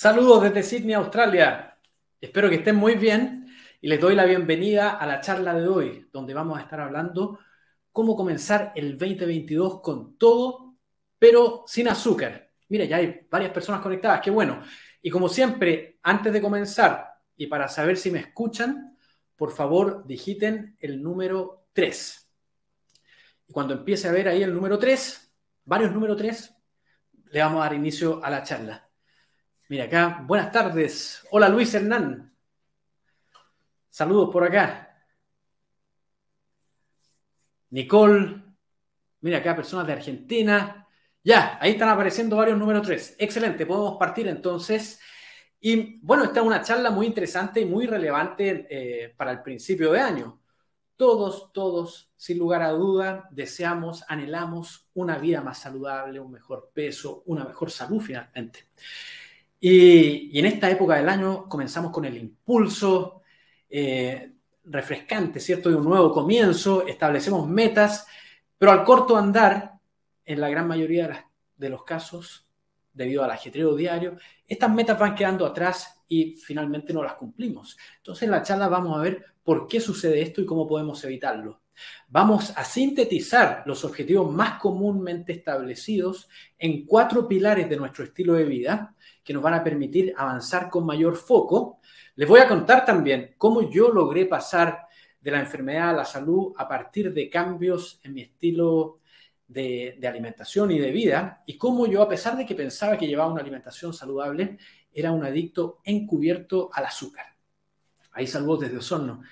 Saludos desde Sydney, Australia. Espero que estén muy bien y les doy la bienvenida a la charla de hoy, donde vamos a estar hablando cómo comenzar el 2022 con todo, pero sin azúcar. Mira, ya hay varias personas conectadas, qué bueno. Y como siempre, antes de comenzar y para saber si me escuchan, por favor digiten el número 3. Y cuando empiece a ver ahí el número 3, varios número 3, le vamos a dar inicio a la charla. Mira acá, buenas tardes. Hola Luis Hernán. Saludos por acá. Nicole. Mira acá, personas de Argentina. Ya, ahí están apareciendo varios números tres. Excelente, podemos partir entonces. Y bueno, esta es una charla muy interesante y muy relevante eh, para el principio de año. Todos, todos, sin lugar a duda, deseamos, anhelamos una vida más saludable, un mejor peso, una mejor salud finalmente. Y, en esta época del año comenzamos con el impulso eh, refrescante, ¿cierto? De un nuevo comienzo, establecemos metas, pero al corto andar, en la gran mayoría de, de los casos, debido al ajetreo diario, estas metas van quedando atrás y finalmente no las cumplimos. Entonces en la charla vamos a ver por qué sucede esto y cómo podemos evitarlo. Vamos a sintetizar los objetivos más comúnmente establecidos en cuatro pilares de nuestro estilo de vida que nos van a permitir avanzar con mayor foco. Les voy a contar también cómo yo logré pasar de la enfermedad a la salud a partir de cambios en mi estilo de, alimentación y de vida y cómo yo, a pesar de que pensaba que llevaba una alimentación saludable, era un adicto encubierto al azúcar. Ahí salvo desde Osorno.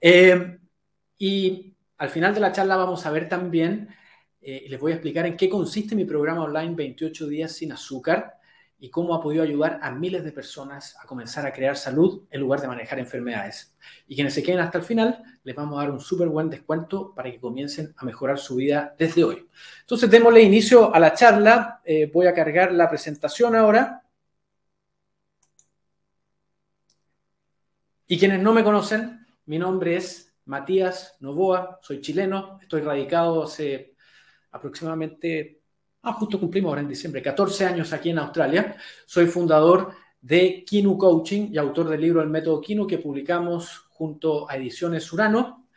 Eh, y al final de la charla vamos a ver también, eh, les voy a explicar en qué consiste mi programa online 28 días sin azúcar y cómo ha podido ayudar a miles de personas a comenzar a crear salud en lugar de manejar enfermedades. Y quienes se queden hasta el final, les vamos a dar un súper buen descuento para que comiencen a mejorar su vida desde hoy. Entonces, démosle inicio a la charla. Eh, voy a cargar la presentación ahora. Y quienes no me conocen, mi nombre es Matías Novoa, soy chileno, estoy radicado hace aproximadamente, ah, justo cumplimos ahora en diciembre, 14 años aquí en Australia. Soy fundador de Kinu Coaching y autor del libro El Método Kinu que publicamos junto a Ediciones Surano.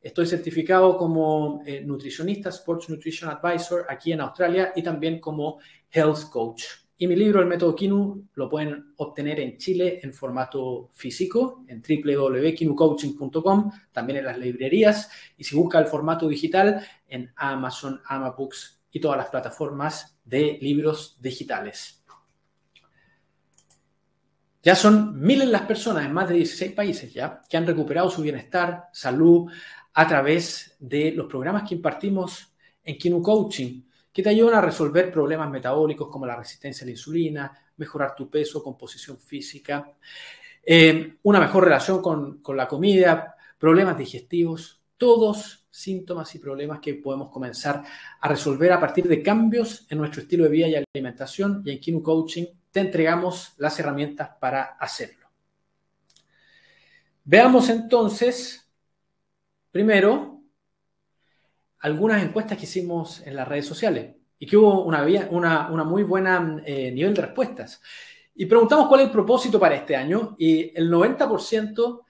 Estoy certificado como eh, nutricionista, Sports Nutrition Advisor aquí en Australia y también como Health Coach. Y mi libro, El Método Kinu, lo pueden obtener en Chile en formato físico, en www.kinucoaching.com, también en las librerías. Y si busca el formato digital, en Amazon, Amabooks y todas las plataformas de libros digitales. Ya son miles las personas en más de 16 países ya que han recuperado su bienestar, salud, a través de los programas que impartimos en Kinu Coaching que te ayudan a resolver problemas metabólicos como la resistencia a la insulina, mejorar tu peso, composición física, eh, una mejor relación con, con la comida, problemas digestivos, todos síntomas y problemas que podemos comenzar a resolver a partir de cambios en nuestro estilo de vida y alimentación. Y en Kinu Coaching te entregamos las herramientas para hacerlo. Veamos entonces, primero, algunas encuestas que hicimos en las redes sociales y que hubo una, una, una muy buena eh, nivel de respuestas. Y preguntamos cuál es el propósito para este año y el 90%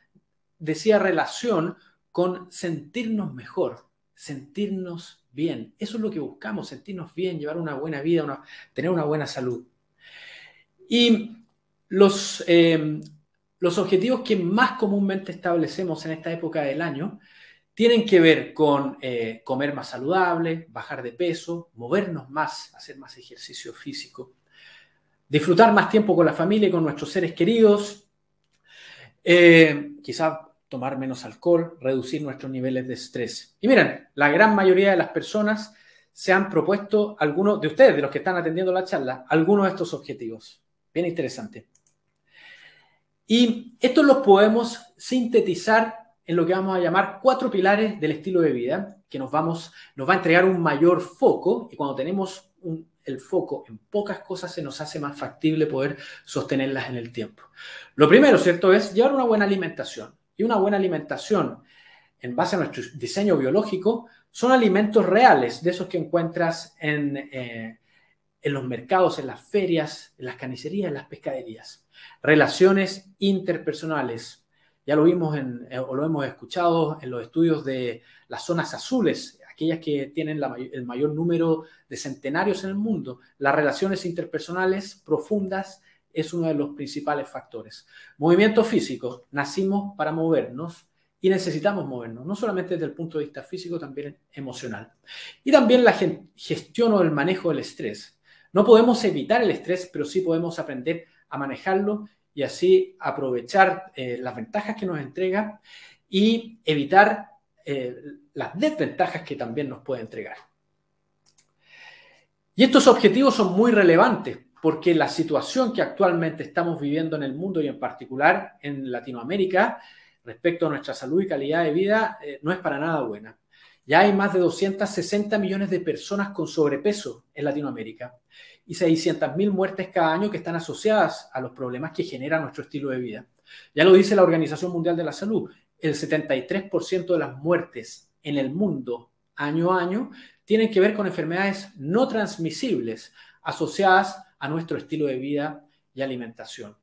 decía relación con sentirnos mejor, sentirnos bien. Eso es lo que buscamos, sentirnos bien, llevar una buena vida, tener una buena salud. Y los, eh, los objetivos que más comúnmente establecemos en esta época del año tienen que ver con eh, comer más saludable, bajar de peso, movernos más, hacer más ejercicio físico, disfrutar más tiempo con la familia y con nuestros seres queridos, eh, quizás tomar menos alcohol, reducir nuestros niveles de estrés. Y miren, la gran mayoría de las personas se han propuesto, algunos de ustedes, de los que están atendiendo la charla, algunos de estos objetivos. Bien interesante. Y estos los podemos sintetizar en lo que vamos a llamar cuatro pilares del estilo de vida, que nos, vamos, nos va a entregar un mayor foco y cuando tenemos el foco en pocas cosas se nos hace más factible poder sostenerlas en el tiempo. Lo primero, ¿cierto?, es llevar una buena alimentación. Y una buena alimentación en base a nuestro diseño biológico son alimentos reales, de esos que encuentras en, eh, en los mercados, en las ferias, en las carnicerías, en las pescaderías. Relaciones interpersonales, ya lo vimos eh, o lo hemos escuchado en los estudios de las zonas azules, aquellas que tienen el mayor número de centenarios en el mundo. Las relaciones interpersonales profundas es uno de los principales factores. Movimiento físico. Nacimos para movernos y necesitamos movernos, no solamente desde el punto de vista físico, también emocional. Y también la gestión o el manejo del estrés. No podemos evitar el estrés, pero sí podemos aprender a manejarlo y así aprovechar eh, las ventajas que nos entrega y evitar eh, las desventajas que también nos puede entregar. Y estos objetivos son muy relevantes porque la situación que actualmente estamos viviendo en el mundo y en particular en Latinoamérica respecto a nuestra salud y calidad de vida eh, no es para nada buena. Ya hay más de 260 millones de personas con sobrepeso en Latinoamérica y 600.000 muertes cada año que están asociadas a los problemas que genera nuestro estilo de vida. Ya lo dice la Organización Mundial de la Salud, el 73% de las muertes en el mundo año a año tienen que ver con enfermedades no transmisibles asociadas a nuestro estilo de vida y alimentación.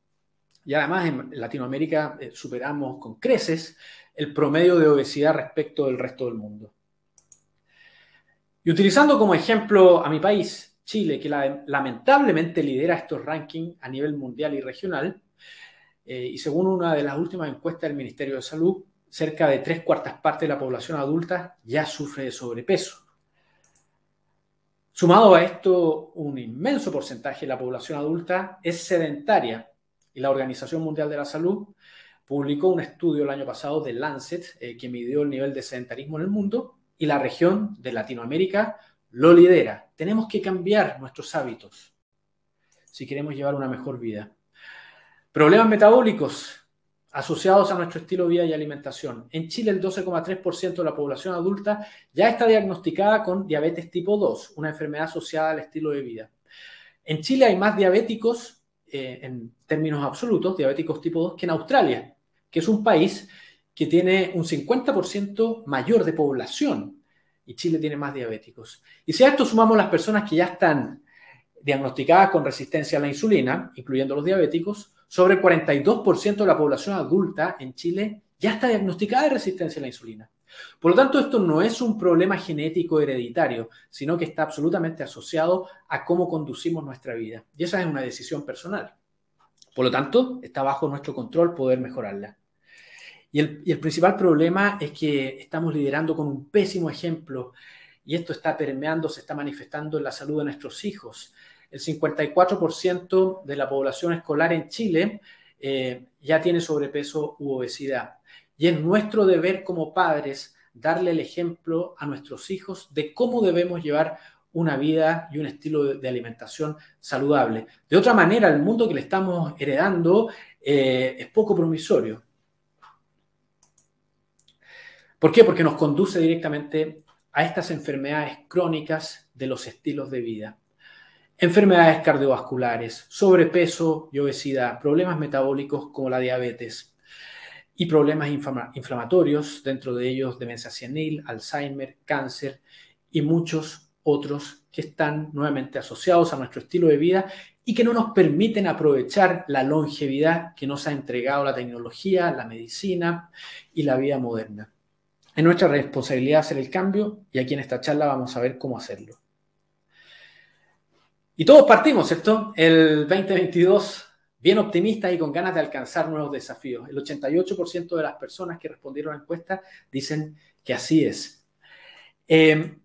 Y además en Latinoamérica eh, superamos con creces el promedio de obesidad respecto del resto del mundo. Y utilizando como ejemplo a mi país, Chile, que lamentablemente lidera estos rankings a nivel mundial y regional, eh, y según una de las últimas encuestas del Ministerio de Salud, cerca de tres cuartas partes de la población adulta ya sufre de sobrepeso. Sumado a esto, un inmenso porcentaje de la población adulta es sedentaria y la Organización Mundial de la Salud publicó un estudio el año pasado de Lancet eh, que midió el nivel de sedentarismo en el mundo y la región de Latinoamérica lo lidera. Tenemos que cambiar nuestros hábitos si queremos llevar una mejor vida. Problemas metabólicos asociados a nuestro estilo de vida y alimentación. En Chile el 12,3% de la población adulta ya está diagnosticada con diabetes tipo 2, una enfermedad asociada al estilo de vida. En Chile hay más diabéticos, eh, en términos absolutos, diabéticos tipo 2, que en Australia, que es un país que tiene un 50% mayor de población y Chile tiene más diabéticos. Y si a esto sumamos las personas que ya están diagnosticadas con resistencia a la insulina, incluyendo los diabéticos, sobre el 42% de la población adulta en Chile ya está diagnosticada de resistencia a la insulina. Por lo tanto, esto no es un problema genético hereditario, sino que está absolutamente asociado a cómo conducimos nuestra vida. Y esa es una decisión personal. Por lo tanto, está bajo nuestro control poder mejorarla. Y el, principal problema es que estamos liderando con un pésimo ejemplo y esto está permeando, se está manifestando en la salud de nuestros hijos. El 54% de la población escolar en Chile eh, ya tiene sobrepeso u obesidad. Y es nuestro deber como padres darle el ejemplo a nuestros hijos de cómo debemos llevar una vida y un estilo de, alimentación saludable. De otra manera, el mundo que le estamos heredando eh, es poco promisorio. ¿Por qué? Porque nos conduce directamente a estas enfermedades crónicas de los estilos de vida. Enfermedades cardiovasculares, sobrepeso y obesidad, problemas metabólicos como la diabetes y problemas inflamatorios, dentro de ellos demencia senil, Alzheimer, cáncer y muchos otros que están nuevamente asociados a nuestro estilo de vida y que no nos permiten aprovechar la longevidad que nos ha entregado la tecnología, la medicina y la vida moderna. Es nuestra responsabilidad hacer el cambio y aquí en esta charla vamos a ver cómo hacerlo. Y todos partimos, ¿cierto? El 2022 bien optimistas y con ganas de alcanzar nuevos desafíos. El 88% de las personas que respondieron a la encuesta dicen que así es. Em,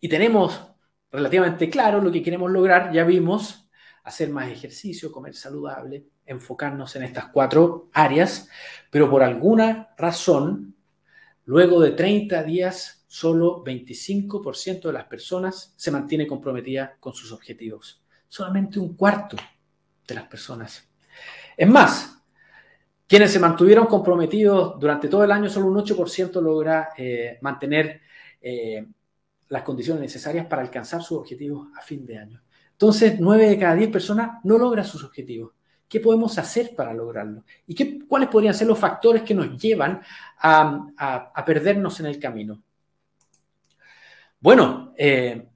y tenemos relativamente claro lo que queremos lograr, ya vimos, hacer más ejercicio, comer saludable, enfocarnos en estas cuatro áreas, pero por alguna razón Luego de 30 días, solo 25% de las personas se mantiene comprometida con sus objetivos. Solamente un cuarto de las personas. Es más, quienes se mantuvieron comprometidos durante todo el año, solo un 8% logra eh, mantener eh, las condiciones necesarias para alcanzar sus objetivos a fin de año. Entonces, 9 de cada 10 personas no logra sus objetivos. ¿Qué podemos hacer para lograrlo? ¿Y qué, cuáles podrían ser los factores que nos llevan a, perdernos en el camino? Bueno, eh,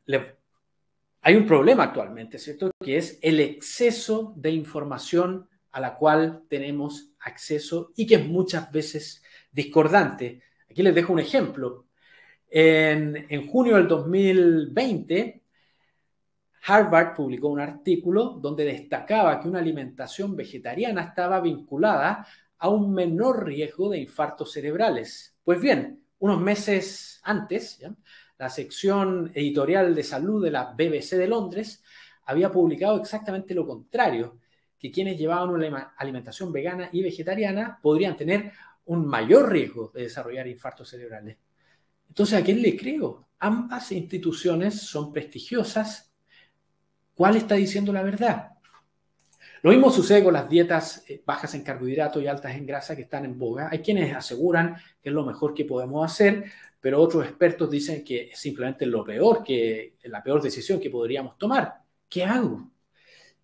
hay un problema actualmente, ¿cierto? Que es el exceso de información a la cual tenemos acceso y que es muchas veces discordante. Aquí les dejo un ejemplo. En, en junio del 2020, Harvard publicó un artículo donde destacaba que una alimentación vegetariana estaba vinculada a un menor riesgo de infartos cerebrales. Pues bien, unos meses antes, la sección editorial de salud de la BBC de Londres había publicado exactamente lo contrario, que quienes llevaban una alimentación vegana y vegetariana podrían tener un mayor riesgo de desarrollar infartos cerebrales. Entonces, ¿a quién le creo? Ambas instituciones son prestigiosas cuál está diciendo la verdad. Lo mismo sucede con las dietas eh, bajas en carbohidratos y altas en grasa que están en boga. Hay quienes aseguran que es lo mejor que podemos hacer, pero otros expertos dicen que es simplemente lo peor, que la peor decisión que podríamos tomar. ¿Qué hago?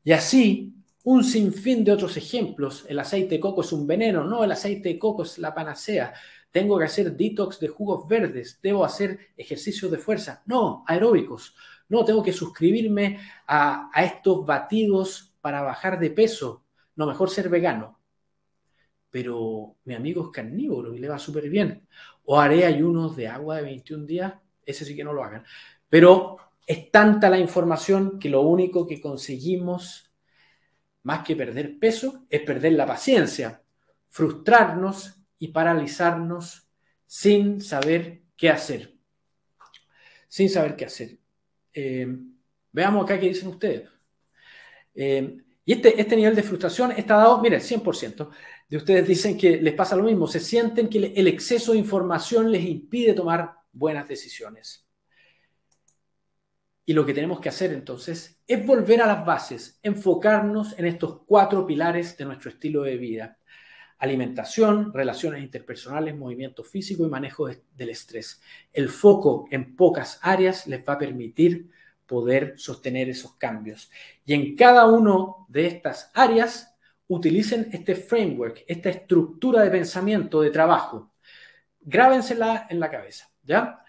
Y así, un sinfín de otros ejemplos. El aceite de coco es un veneno, no, el aceite de coco es la panacea. Tengo que hacer detox de jugos verdes, debo hacer ejercicios de fuerza, no, aeróbicos. No, tengo que suscribirme a, estos batidos para bajar de peso. No, mejor ser vegano. Pero mi amigo es carnívoro y le va súper bien. O haré ayunos de agua de 21 días. Ese sí que no lo hagan. Pero es tanta la información que lo único que conseguimos, más que perder peso, es perder la paciencia, frustrarnos y paralizarnos sin saber qué hacer. Sin saber qué hacer. Eh, veamos acá qué dicen ustedes. Eh, y este, este nivel de frustración está dado, mire, 100% de ustedes dicen que les pasa lo mismo, se sienten que el exceso de información les impide tomar buenas decisiones. Y lo que tenemos que hacer entonces es volver a las bases, enfocarnos en estos cuatro pilares de nuestro estilo de vida alimentación, relaciones interpersonales, movimiento físico y manejo del estrés. El foco en pocas áreas les va a permitir poder sostener esos cambios. Y en cada una de estas áreas, utilicen este framework, esta estructura de pensamiento, de trabajo. Grábensela en la cabeza, ¿ya?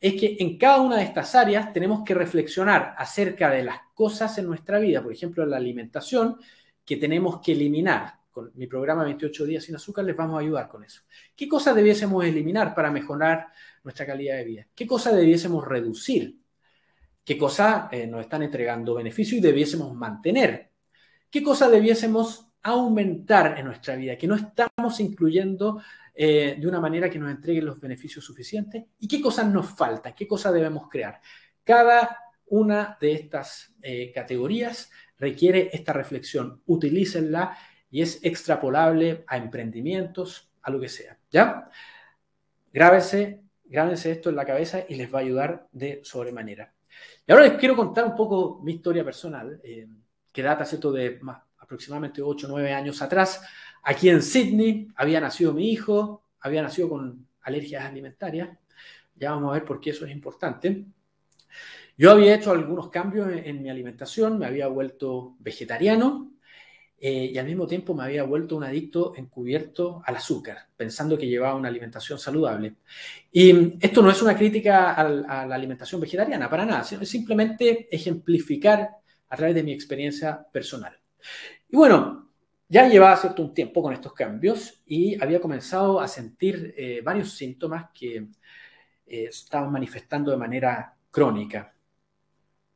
Es que en cada una de estas áreas tenemos que reflexionar acerca de las cosas en nuestra vida, por ejemplo, la alimentación, que tenemos que eliminar, con mi programa 28 días sin azúcar les vamos a ayudar con eso. ¿Qué cosas debiésemos eliminar para mejorar nuestra calidad de vida? ¿Qué cosas debiésemos reducir? ¿Qué cosas eh, nos están entregando beneficio y debiésemos mantener? ¿Qué cosas debiésemos aumentar en nuestra vida? Que no estamos incluyendo eh, de una manera que nos entregue los beneficios suficientes. ¿Y qué cosas nos falta? ¿Qué cosas debemos crear? Cada una de estas eh, categorías requiere esta reflexión. Utilícenla y es extrapolable a emprendimientos, a lo que sea. ¿Ya? Grábense, esto en la cabeza y les va a ayudar de sobremanera. Y ahora les quiero contar un poco mi historia personal, eh, que data, ¿cierto?, de aproximadamente 8 o 9 años atrás. Aquí en Sydney había nacido mi hijo, había nacido con alergias alimentarias. Ya vamos a ver por qué eso es importante. Yo había hecho algunos cambios en mi alimentación, me había vuelto vegetariano eh, y al mismo tiempo me había vuelto un adicto encubierto al azúcar, pensando que llevaba una alimentación saludable. Y mm, esto no es una crítica a la alimentación vegetariana, para nada, sino simplemente ejemplificar a través de mi experiencia personal. Y bueno, ya llevaba cierto un tiempo con estos cambios y había comenzado a sentir eh, varios síntomas que eh, estaban manifestando de manera crónica.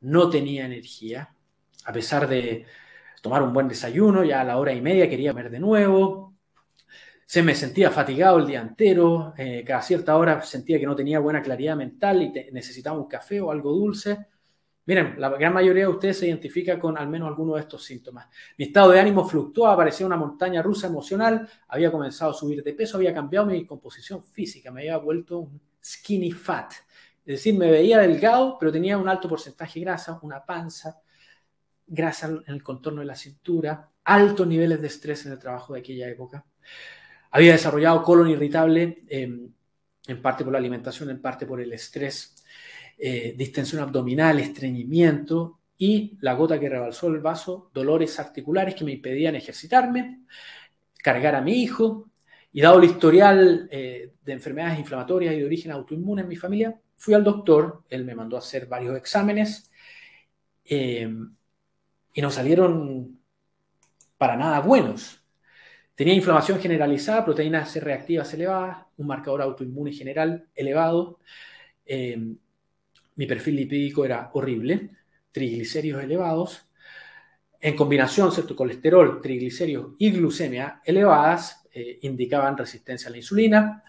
No tenía energía, a pesar de tomar un buen desayuno, ya a la hora y media quería ver de nuevo, se me sentía fatigado el día entero, eh, cada cierta hora sentía que no tenía buena claridad mental y necesitaba un café o algo dulce. Miren, la gran mayoría de ustedes se identifica con al menos alguno de estos síntomas. Mi estado de ánimo fluctuaba, parecía una montaña rusa emocional, había comenzado a subir de peso, había cambiado mi composición física, me había vuelto un skinny fat. Es decir, me veía delgado, pero tenía un alto porcentaje de grasa, una panza, grasa en el contorno de la cintura, altos niveles de estrés en el trabajo de aquella época. Había desarrollado colon irritable, em, en parte por la alimentación, en parte por el estrés, eh, distensión abdominal, estreñimiento y la gota que rebalsó el vaso, dolores articulares que me impedían ejercitarme, cargar a mi hijo. Y dado el historial eh, de enfermedades inflamatorias y de origen autoinmune en mi familia, fui al doctor, él me mandó a hacer varios exámenes. Em, y no salieron para nada buenos. Tenía inflamación generalizada, proteínas reactivas elevadas, un marcador autoinmune general elevado. Em, mi perfil lipídico era horrible, triglicéridos elevados. En combinación, ¿cierto? colesterol, triglicéridos y glucemia elevadas eh, indicaban resistencia a la insulina.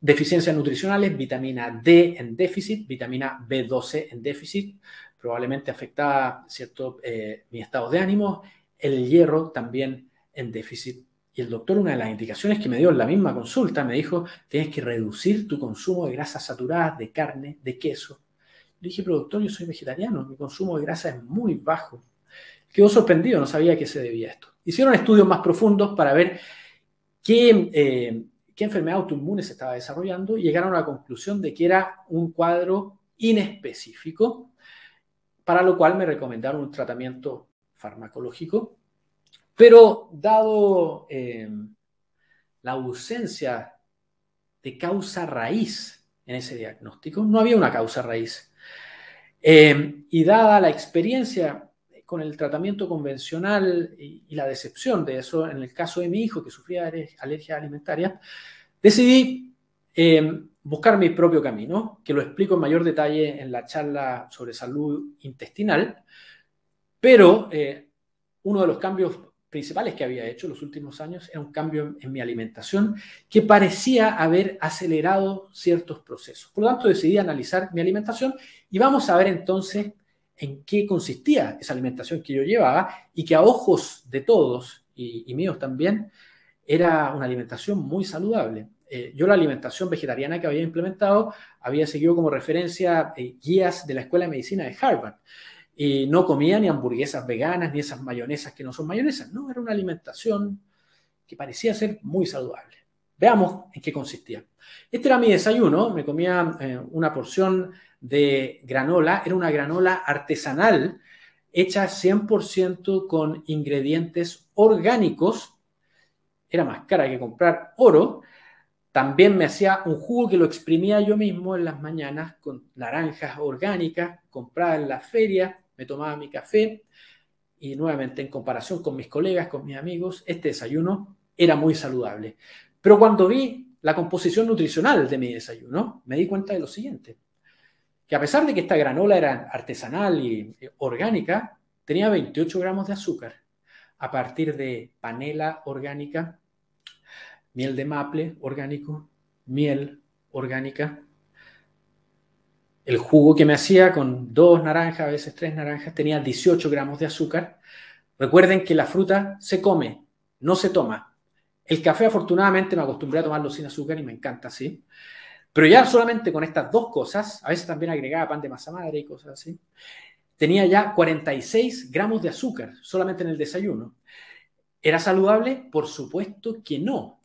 Deficiencias nutricionales, vitamina D en déficit, vitamina B12 en déficit, probablemente afectaba ¿cierto? Eh, mi estado de ánimo, el hierro también en déficit. Y el doctor, una de las indicaciones que me dio en la misma consulta, me dijo, tienes que reducir tu consumo de grasas saturadas, de carne, de queso. Le dije, pero doctor, yo soy vegetariano, mi consumo de grasa es muy bajo. Quedó sorprendido, no sabía que qué se debía esto. Hicieron estudios más profundos para ver qué, eh, qué enfermedad autoinmune se estaba desarrollando y llegaron a la conclusión de que era un cuadro inespecífico para lo cual me recomendaron un tratamiento farmacológico, pero dado em, la ausencia de causa raíz en ese diagnóstico, no había una causa raíz. Em, y dada la experiencia con el tratamiento convencional y, la decepción de eso, en el caso de mi hijo que sufría alergia alimentaria, decidí em, buscar mi propio camino, que lo explico en mayor detalle en la charla sobre salud intestinal, pero eh, uno de los cambios principales que había hecho los últimos años era un cambio en, mi alimentación que parecía haber acelerado ciertos procesos. Por lo tanto, decidí analizar mi alimentación y vamos a ver entonces en qué consistía esa alimentación que yo llevaba y que a ojos de todos y míos también era una alimentación muy saludable. Eh, yo la alimentación vegetariana que había implementado había seguido como referencia eh, guías de la Escuela de Medicina de Harvard. Y no comía ni hamburguesas veganas, ni esas mayonesas que no son mayonesas. No, era una alimentación que parecía ser muy saludable. Veamos en qué consistía. Este era mi desayuno. Me comía eh, una porción de granola. Era una granola artesanal hecha 100% con ingredientes orgánicos. Era más cara que comprar oro también me hacía un jugo que lo exprimía yo mismo en las mañanas con naranjas orgánicas compradas en la feria, me tomaba mi café y nuevamente en comparación con mis colegas, con mis amigos, este desayuno era muy saludable. Pero cuando vi la composición nutricional de mi desayuno, me di cuenta de lo siguiente, que a pesar de que esta granola era artesanal y eh, orgánica, tenía 28 gramos de azúcar a partir de panela orgánica, miel de maple orgánico, miel orgánica, el jugo que me hacía con dos naranjas, a veces tres naranjas, tenía 18 gramos de azúcar. Recuerden que la fruta se come, no se toma. El café afortunadamente me acostumbré a tomarlo sin azúcar y me encanta así Pero ya solamente con estas dos cosas, a veces también agregaba pan de masa madre y cosas así, tenía ya 46 gramos de azúcar solamente en el desayuno. ¿Era saludable? Por supuesto que no.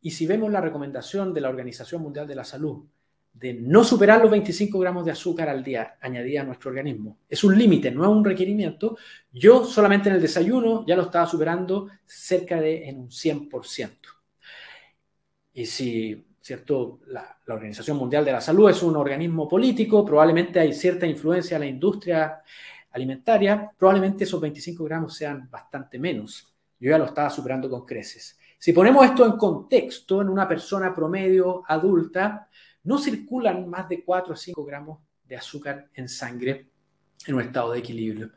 Y si vemos la recomendación de la Organización Mundial de la Salud de no superar los 25 gramos de azúcar al día añadida a nuestro organismo, es un límite, no es un requerimiento, yo solamente en el desayuno ya lo estaba superando cerca de en un 100%. Y si ¿cierto? La, la, Organización Mundial de la Salud es un organismo político, probablemente hay cierta influencia en la industria alimentaria, probablemente esos 25 gramos sean bastante menos. Yo ya lo estaba superando con creces. Si ponemos esto en contexto, en una persona promedio adulta, no circulan más de 4 o 5 gramos de azúcar en sangre en un estado de equilibrio.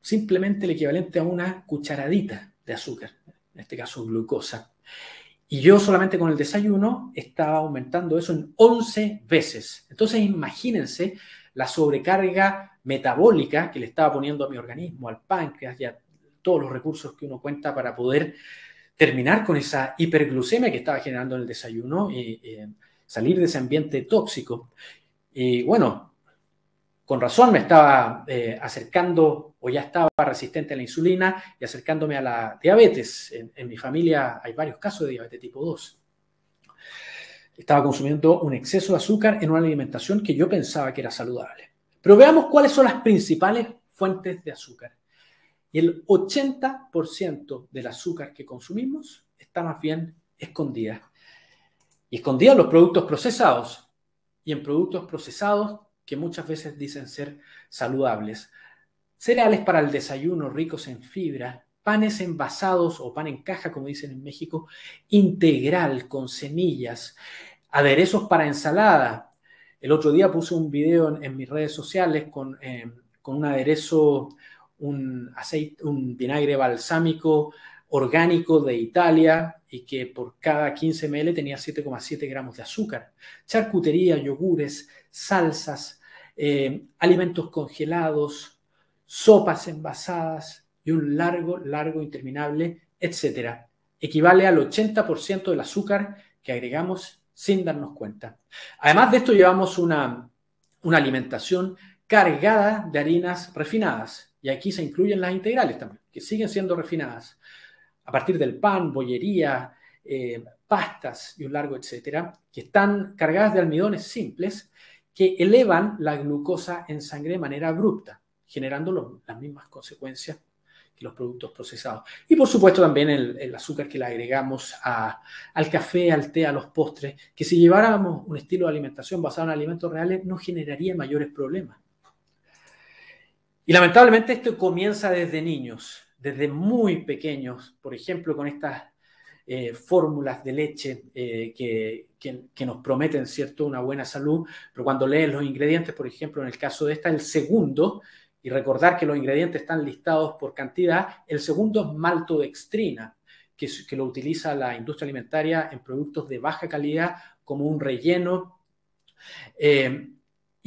Simplemente el equivalente a una cucharadita de azúcar, en este caso glucosa. Y yo solamente con el desayuno estaba aumentando eso en 11 veces. Entonces imagínense la sobrecarga metabólica que le estaba poniendo a mi organismo, al páncreas y a todos los recursos que uno cuenta para poder terminar con esa hiperglucemia que estaba generando en el desayuno, y eh, eh, salir de ese ambiente tóxico. Y bueno, con razón me estaba eh, acercando o ya estaba resistente a la insulina y acercándome a la diabetes. En, en, mi familia hay varios casos de diabetes tipo 2. Estaba consumiendo un exceso de azúcar en una alimentación que yo pensaba que era saludable. Pero veamos cuáles son las principales fuentes de azúcar y el 80% del azúcar que consumimos está más bien escondida. Y escondida en los productos procesados y en productos procesados que muchas veces dicen ser saludables. Cereales para el desayuno ricos en fibra, panes envasados o pan en caja, como dicen en México, integral con semillas, aderezos para ensalada. El otro día puse un video en, mis redes sociales con, eh, con un aderezo un, aceite, un vinagre balsámico orgánico de Italia y que por cada 15 ml tenía 7,7 gramos de azúcar. Charcutería, yogures, salsas, eh, alimentos congelados, sopas envasadas y un largo, largo, interminable, etcétera. Equivale al 80% del azúcar que agregamos sin darnos cuenta. Además de esto, llevamos una, una alimentación cargada de harinas refinadas. Y aquí se incluyen las integrales también, que siguen siendo refinadas. A partir del pan, bollería, eh, pastas y un largo etcétera, que están cargadas de almidones simples que elevan la glucosa en sangre de manera abrupta, generando las mismas consecuencias que los productos procesados. Y por supuesto también el, azúcar que le agregamos al café, al té, a los postres, que si lleváramos un estilo de alimentación basado en alimentos reales no generaría mayores problemas. Y lamentablemente esto comienza desde niños, desde muy pequeños, por ejemplo, con estas eh, fórmulas de leche eh, que, nos prometen, ¿cierto?, una buena salud, pero cuando lees los ingredientes, por ejemplo, en el caso de esta, el segundo, y recordar que los ingredientes están listados por cantidad, el segundo es maltodextrina, que, lo utiliza la industria alimentaria en productos de baja calidad como un relleno. Eh,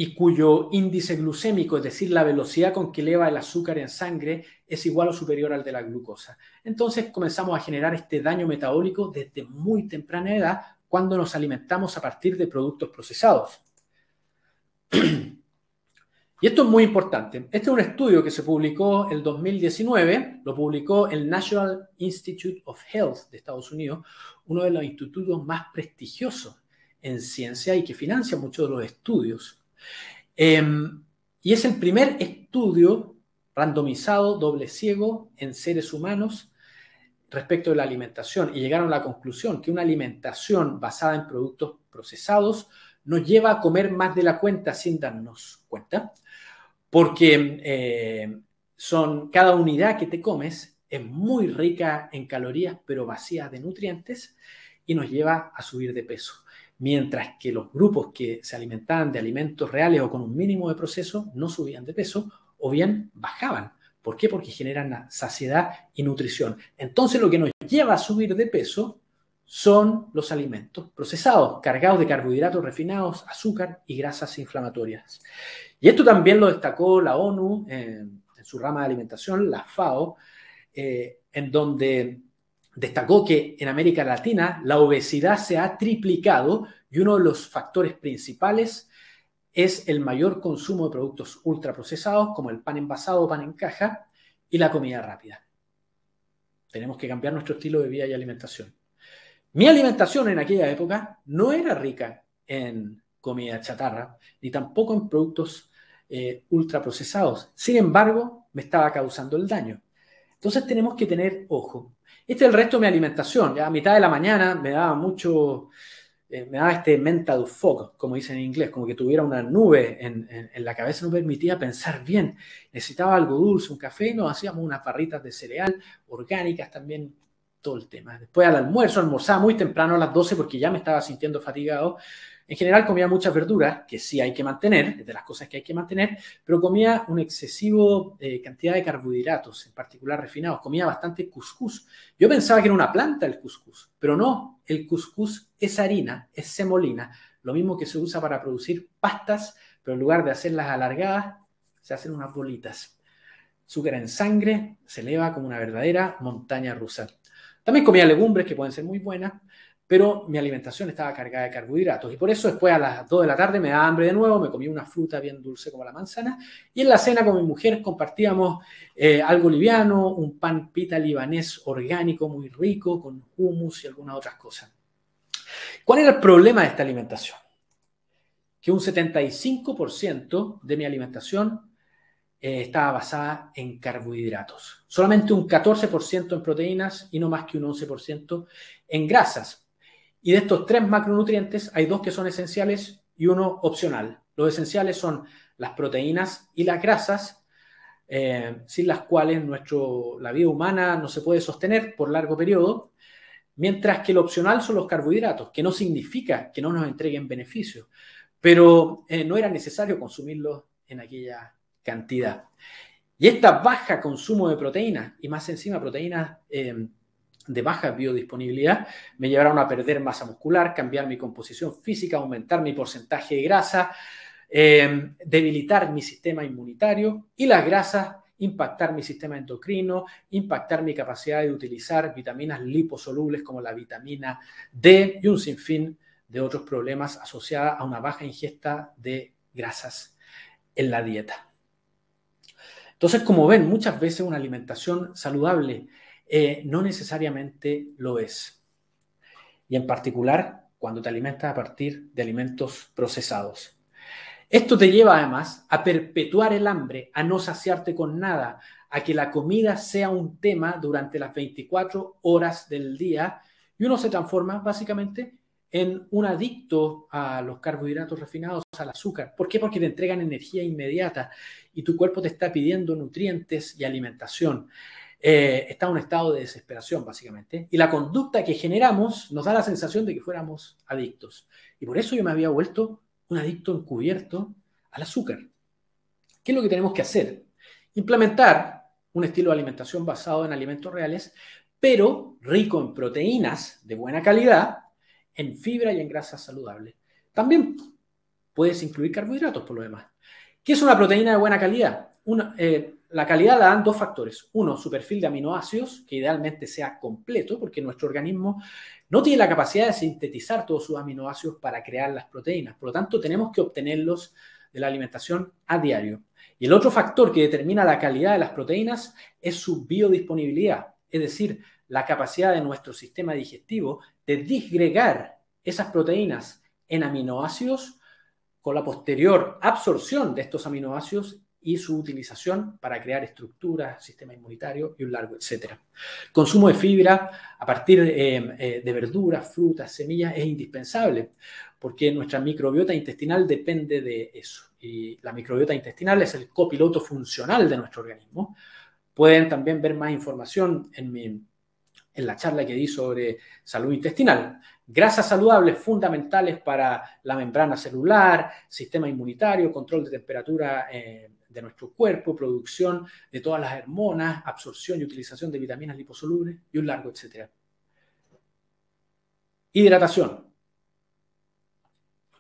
y cuyo índice glucémico, es decir, la velocidad con que eleva el azúcar en sangre, es igual o superior al de la glucosa. Entonces comenzamos a generar este daño metabólico desde muy temprana edad cuando nos alimentamos a partir de productos procesados. Y esto es muy importante. Este es un estudio que se publicó el 2019, lo publicó el National Institute of Health de Estados Unidos, uno de los institutos más prestigiosos en ciencia y que financia muchos de los estudios Em, y es el primer estudio randomizado, doble ciego, en seres humanos respecto de la alimentación y llegaron a la conclusión que una alimentación basada en productos procesados nos lleva a comer más de la cuenta sin darnos cuenta, porque eh, son cada unidad que te comes es muy rica en calorías pero vacía de nutrientes y nos lleva a subir de peso mientras que los grupos que se alimentaban de alimentos reales o con un mínimo de proceso no subían de peso o bien bajaban. ¿Por qué? Porque generan saciedad y nutrición. Entonces lo que nos lleva a subir de peso son los alimentos procesados, cargados de carbohidratos refinados, azúcar y grasas inflamatorias. Y esto también lo destacó la ONU eh, en su rama de alimentación, la FAO, eh, en donde Destacó que en América Latina la obesidad se ha triplicado y uno de los factores principales es el mayor consumo de productos ultraprocesados como el pan envasado, pan en caja y la comida rápida. Tenemos que cambiar nuestro estilo de vida y alimentación. Mi alimentación en aquella época no era rica en comida chatarra ni tampoco en productos eh, ultraprocesados. Sin embargo, me estaba causando el daño. Entonces tenemos que tener ojo este es el resto de mi alimentación. Ya a mitad de la mañana me daba mucho, eh, me daba este mental fog, como dicen en inglés, como que tuviera una nube en, la cabeza, no permitía pensar bien. Necesitaba algo dulce, un café, y nos hacíamos unas barritas de cereal, orgánicas también, todo el tema. Después al almuerzo, almorzaba muy temprano a las 12 porque ya me estaba sintiendo fatigado. En general comía muchas verduras, que sí hay que mantener, es de las cosas que hay que mantener, pero comía un excesivo eh, cantidad de carbohidratos, en particular refinados. Comía bastante cuscús. Yo pensaba que era una planta el cuscús, pero no, el cuscús es harina, es semolina, lo mismo que se usa para producir pastas, pero en lugar de hacerlas alargadas, se hacen unas bolitas. Azúcar en sangre se eleva como una verdadera montaña rusa. También comía legumbres que pueden ser muy buenas, pero mi alimentación estaba cargada de carbohidratos. Y por eso después a las 2 de la tarde me daba hambre de nuevo, me comí una fruta bien dulce como la manzana, y en la cena con mi mujer compartíamos eh, algo liviano, un pan pita libanés orgánico muy rico, con hummus y algunas otras cosas. ¿Cuál era el problema de esta alimentación? Que un 75% de mi alimentación eh, estaba basada en carbohidratos. Solamente un 14% en proteínas y no más que un 11% en grasas. Y de estos tres macronutrientes hay dos que son esenciales y uno opcional. Los esenciales son las proteínas y las grasas, eh, sin las cuales nuestro, la vida humana no se puede sostener por largo periodo, mientras que lo opcional son los carbohidratos, que no significa que no nos entreguen beneficios, pero eh, no era necesario consumirlos en aquella cantidad. Y esta baja consumo de proteínas, y más encima proteínas... Eh, de baja biodisponibilidad me llevaron a perder masa muscular, cambiar mi composición física, aumentar mi porcentaje de grasa, em, debilitar mi sistema inmunitario y las grasas impactar mi sistema endocrino, impactar mi capacidad de utilizar vitaminas liposolubles como la vitamina D y un sinfín de otros problemas asociados a una baja ingesta de grasas en la dieta. Entonces, como ven, muchas veces una alimentación saludable eh, no necesariamente lo es. Y en particular cuando te alimentas a partir de alimentos procesados. Esto te lleva además a perpetuar el hambre, a no saciarte con nada, a que la comida sea un tema durante las 24 horas del día y uno se transforma básicamente en un adicto a los carbohidratos refinados, al azúcar. ¿Por qué? Porque te entregan energía inmediata y tu cuerpo te está pidiendo nutrientes y alimentación. Eh, está en un estado de desesperación, básicamente. Y la conducta que generamos nos da la sensación de que fuéramos adictos. Y por eso yo me había vuelto un adicto encubierto al azúcar. ¿Qué es lo que tenemos que hacer? Implementar un estilo de alimentación basado en alimentos reales, pero rico en proteínas de buena calidad, en fibra y en grasas saludables. También puedes incluir carbohidratos por lo demás. ¿Qué es una proteína de buena calidad? Una, eh, la calidad la dan dos factores. Uno, su perfil de aminoácidos, que idealmente sea completo, porque nuestro organismo no tiene la capacidad de sintetizar todos sus aminoácidos para crear las proteínas. Por lo tanto, tenemos que obtenerlos de la alimentación a diario. Y el otro factor que determina la calidad de las proteínas es su biodisponibilidad, es decir, la capacidad de nuestro sistema digestivo de disgregar esas proteínas en aminoácidos con la posterior absorción de estos aminoácidos y su utilización para crear estructuras, sistema inmunitario y un largo etcétera. Consumo de fibra a partir eh, eh, de verduras, frutas, semillas es indispensable porque nuestra microbiota intestinal depende de eso. Y la microbiota intestinal es el copiloto funcional de nuestro organismo. Pueden también ver más información en, mi, en la charla que di sobre salud intestinal. Grasas saludables fundamentales para la membrana celular, sistema inmunitario, control de temperatura. Eh, de nuestro cuerpo, producción de todas las hormonas, absorción y utilización de vitaminas liposolubles y un largo etcétera. Hidratación,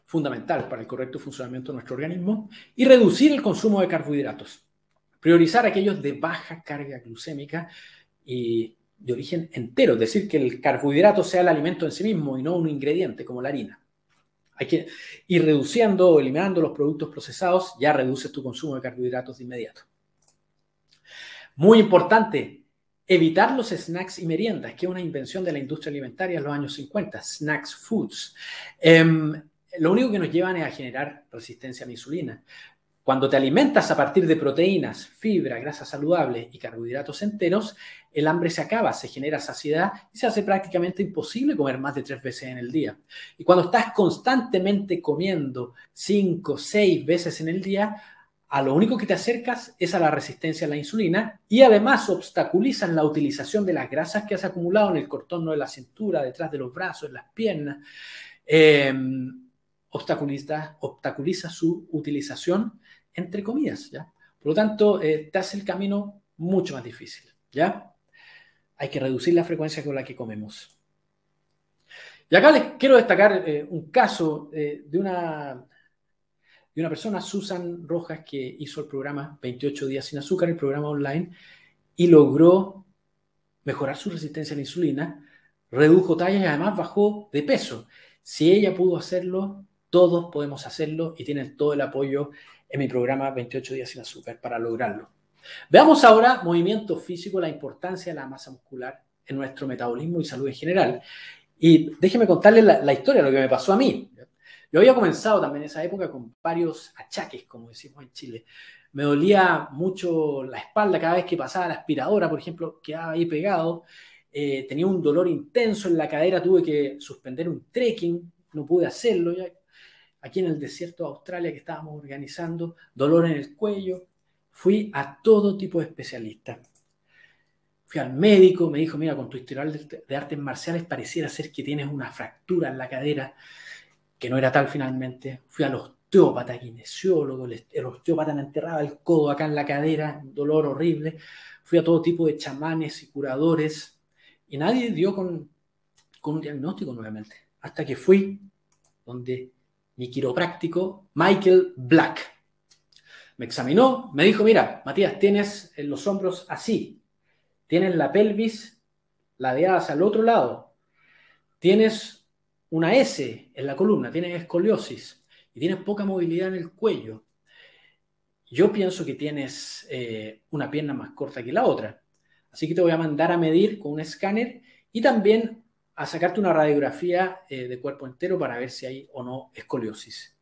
fundamental para el correcto funcionamiento de nuestro organismo, y reducir el consumo de carbohidratos. Priorizar aquellos de baja carga glucémica y de origen entero, es decir, que el carbohidrato sea el alimento en sí mismo y no un ingrediente como la harina. Hay que ir reduciendo o eliminando los productos procesados, ya reduces tu consumo de carbohidratos de inmediato. Muy importante, evitar los snacks y meriendas, que es una invención de la industria alimentaria en los años 50, snacks foods. Em, lo único que nos llevan es a generar resistencia a la insulina. Cuando te alimentas a partir de proteínas, fibra, grasa saludables y carbohidratos enteros, el hambre se acaba, se genera saciedad y se hace prácticamente imposible comer más de tres veces en el día. Y cuando estás constantemente comiendo cinco, seis veces en el día, a lo único que te acercas es a la resistencia a la insulina y además obstaculizan la utilización de las grasas que has acumulado en el cortorno de la cintura, detrás de los brazos, en las piernas. Eh, obstaculiza su utilización entre comidas, ¿ya? Por lo tanto, eh, te hace el camino mucho más difícil, ¿ya? Hay que reducir la frecuencia con la que comemos. Y acá les quiero destacar eh, un caso eh, de, una, de una persona, Susan Rojas, que hizo el programa 28 días sin azúcar, el programa online, y logró mejorar su resistencia a la insulina, redujo tallas y además bajó de peso. Si ella pudo hacerlo, todos podemos hacerlo y tienen todo el apoyo en mi programa 28 días sin azúcar para lograrlo. Veamos ahora movimiento físico, la importancia de la masa muscular en nuestro metabolismo y salud en general. Y déjenme contarles la, historia, lo que me pasó a mí. Yo había comenzado también esa época con varios achaques, como decimos en Chile. Me dolía mucho la espalda cada vez que pasaba la aspiradora, por ejemplo, quedaba ahí pegado. Eh, tenía un dolor intenso en la cadera, tuve que suspender un trekking, no pude hacerlo. Ya aquí en el desierto de Australia que estábamos organizando, dolor en el cuello, fui a todo tipo de especialistas. Fui al médico, me dijo, mira, con tu historial de artes marciales pareciera ser que tienes una fractura en la cadera, que no era tal finalmente. Fui al osteópata, kinesiólogo, el osteópata me enterraba el codo acá en la cadera, dolor horrible. Fui a todo tipo de chamanes y curadores y nadie dio con, con un diagnóstico nuevamente. Hasta que fui donde mi quiropráctico Michael Black. Me examinó, me dijo, mira, Matías, tienes eh, los hombros así, tienes la pelvis ladeada hacia el otro lado, tienes una S en la columna, tienes escoliosis y tienes poca movilidad en el cuello. Yo pienso que tienes eh, una pierna más corta que la otra, así que te voy a mandar a medir con un escáner y también a sacarte una radiografía eh, de cuerpo entero para ver si hay o no escoliosis.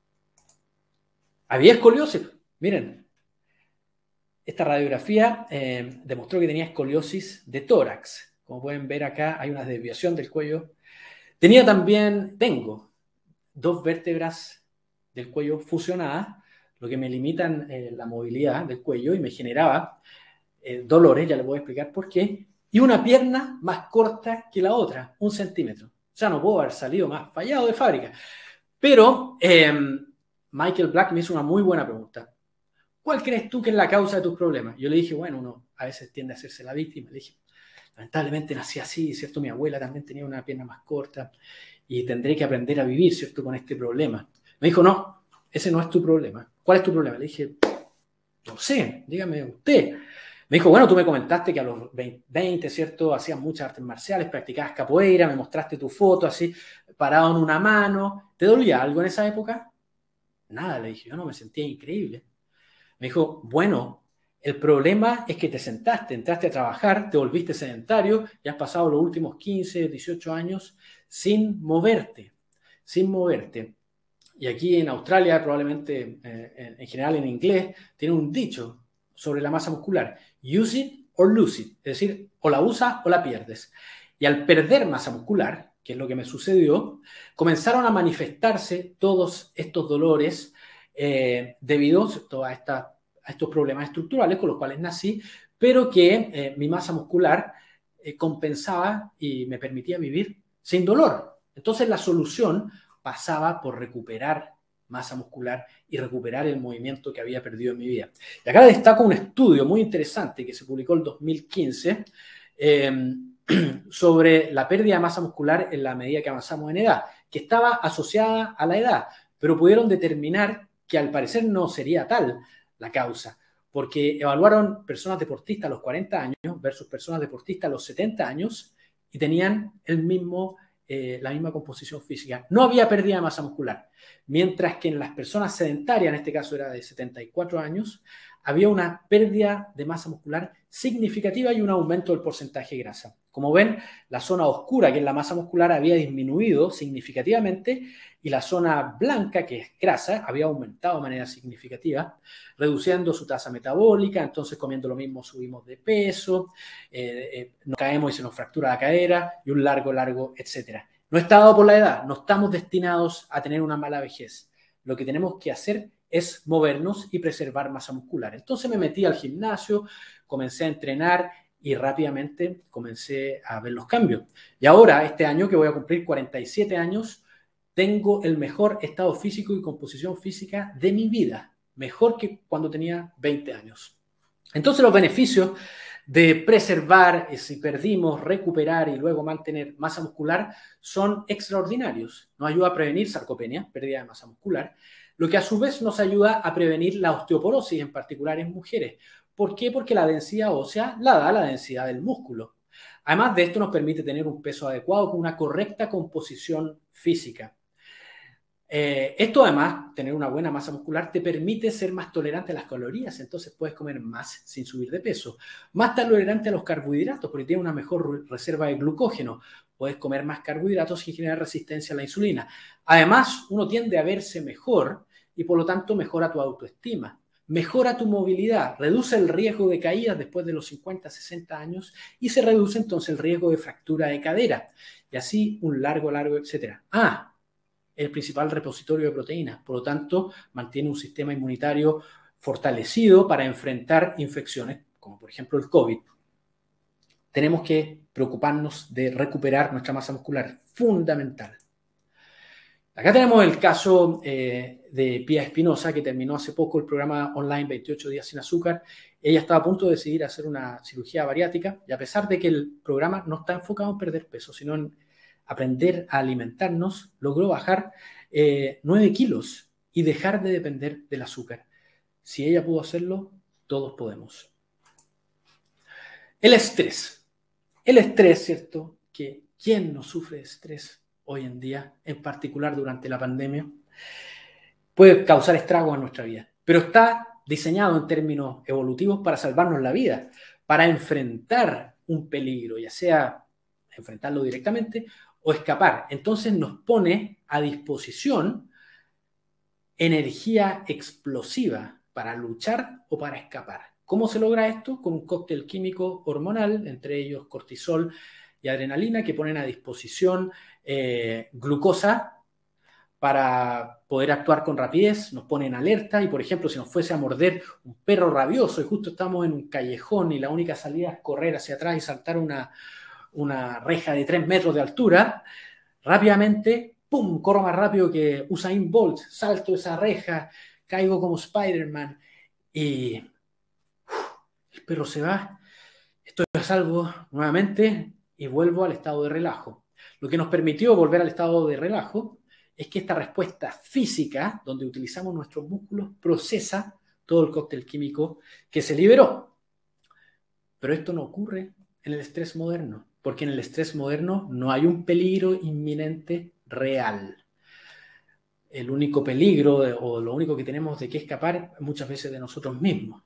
Había escoliosis, miren. Esta radiografía eh, demostró que tenía escoliosis de tórax. Como pueden ver acá, hay una desviación del cuello. Tenía también, tengo, dos vértebras del cuello fusionadas, lo que me limitan eh, la movilidad del cuello y me generaba dolores, ya les voy a explicar por qué, y una pierna más corta que la otra, un centímetro. Ya no puedo haber salido más fallado de fábrica. Pero em, Michael Black me hizo una muy buena pregunta. ¿Cuál crees tú que es la causa de tus problemas? Yo le dije, bueno, uno a veces tiende a hacerse la víctima. Le dije, lamentablemente nací así, ¿cierto? Mi abuela también tenía una pierna más corta y tendré que aprender a vivir, ¿cierto? Con este problema. Me dijo, no, ese no es tu problema. ¿Cuál es tu problema? Le dije, no sé, dígame usted. Me dijo, bueno, tú me comentaste que a los 20, ¿cierto? Hacías muchas artes marciales, practicabas capoeira, me mostraste tu foto así, parado en una mano. ¿Te dolía algo en esa época? Nada, le dije, yo no, me sentía increíble. Me dijo, bueno, el problema es que te sentaste, entraste a trabajar, te volviste sedentario y has pasado los últimos 15, 18 años sin moverte, sin moverte. Y aquí en Australia, probablemente eh, en general en inglés, tiene un dicho sobre la masa muscular. Use it or lose it, es decir, o la usas o la pierdes. Y al perder masa muscular, que es lo que me sucedió, comenzaron a manifestarse todos estos dolores eh, debido a, a, estos problemas estructurales con los cuales nací, pero que eh, mi masa muscular eh, compensaba y me permitía vivir sin dolor. Entonces la solución pasaba por recuperar masa muscular y recuperar el movimiento que había perdido en mi vida. Y acá destaco un estudio muy interesante que se publicó en 2015 eh, sobre la pérdida de masa muscular en la medida que avanzamos en edad, que estaba asociada a la edad, pero pudieron determinar que al parecer no sería tal la causa, porque evaluaron personas deportistas a los 40 años versus personas deportistas a los 70 años y tenían el mismo eh, la misma composición física. No había pérdida de masa muscular, mientras que en las personas sedentarias, en este caso era de 74 años, había una pérdida de masa muscular significativa y un aumento del porcentaje de grasa. Como ven, la zona oscura, que es la masa muscular, había disminuido significativamente y la zona blanca, que es grasa, había aumentado de manera significativa, reduciendo su tasa metabólica, entonces comiendo lo mismo subimos de peso, eh, eh, nos caemos y se nos fractura la cadera y un largo, largo, etcétera. No está dado por la edad, no estamos destinados a tener una mala vejez. Lo que tenemos que hacer es movernos y preservar masa muscular. Entonces me metí al gimnasio, comencé a entrenar y rápidamente comencé a ver los cambios. Y ahora, este año que voy a cumplir 47 años, tengo el mejor estado físico y composición física de mi vida, mejor que cuando tenía 20 años. Entonces los beneficios de preservar, eh, si perdimos, recuperar y luego mantener masa muscular son extraordinarios. Nos ayuda a prevenir sarcopenia, pérdida de masa muscular, lo que a su vez nos ayuda a prevenir la osteoporosis, en particular en mujeres. ¿Por qué? Porque la densidad ósea la da la densidad del músculo. Además de esto nos permite tener un peso adecuado con una correcta composición física. Eh, esto además, tener una buena masa muscular, te permite ser más tolerante a las calorías, entonces puedes comer más sin subir de peso, más tolerante a los carbohidratos, porque tiene una mejor reserva de glucógeno, puedes comer más carbohidratos sin generar resistencia a la insulina. Además, uno tiende a verse mejor y por lo tanto mejora tu autoestima, mejora tu movilidad, reduce el riesgo de caídas después de los 50, 60 años y se reduce entonces el riesgo de fractura de cadera y así un largo, largo, etcétera. Ah, el principal repositorio de proteínas, por lo tanto mantiene un sistema inmunitario fortalecido para enfrentar infecciones como por ejemplo el COVID. Tenemos que preocuparnos de recuperar nuestra masa muscular, fundamental. Acá tenemos el caso eh, de Pia Espinosa, que terminó hace poco el programa online 28 días sin azúcar. Ella estaba a punto de decidir hacer una cirugía bariátrica y a pesar de que el programa no está enfocado en perder peso, sino en aprender a alimentarnos, logró bajar 9 eh, kilos y dejar de depender del azúcar. Si ella pudo hacerlo, todos podemos. El estrés. El estrés, ¿cierto? Que ¿quién no sufre estrés hoy en día, en particular durante la pandemia? puede causar estragos en nuestra vida, pero está diseñado en términos evolutivos para salvarnos la vida, para enfrentar un peligro, ya sea enfrentarlo directamente o escapar. Entonces nos pone a disposición energía explosiva para luchar o para escapar. ¿Cómo se logra esto? Con un cóctel químico hormonal, entre ellos cortisol y adrenalina, que ponen a disposición eh, glucosa para poder actuar con rapidez, nos pone en alerta y, por ejemplo, si nos fuese a morder un perro rabioso y justo estamos en un callejón y la única salida es correr hacia atrás y saltar una, reja de 3 metros de altura, rápidamente, ¡pum!, corro más rápido que Usain Bolt, salto esa reja, caigo como Spider-Man y el perro se va, estoy a salvo nuevamente y vuelvo al estado de relajo. Lo que nos permitió volver al estado de relajo es que esta respuesta física, donde utilizamos nuestros músculos, procesa todo el cóctel químico que se liberó. Pero esto no ocurre en el estrés moderno, porque en el estrés moderno no hay un peligro inminente real. El único peligro o lo único que tenemos de qué escapar muchas veces de nosotros mismos.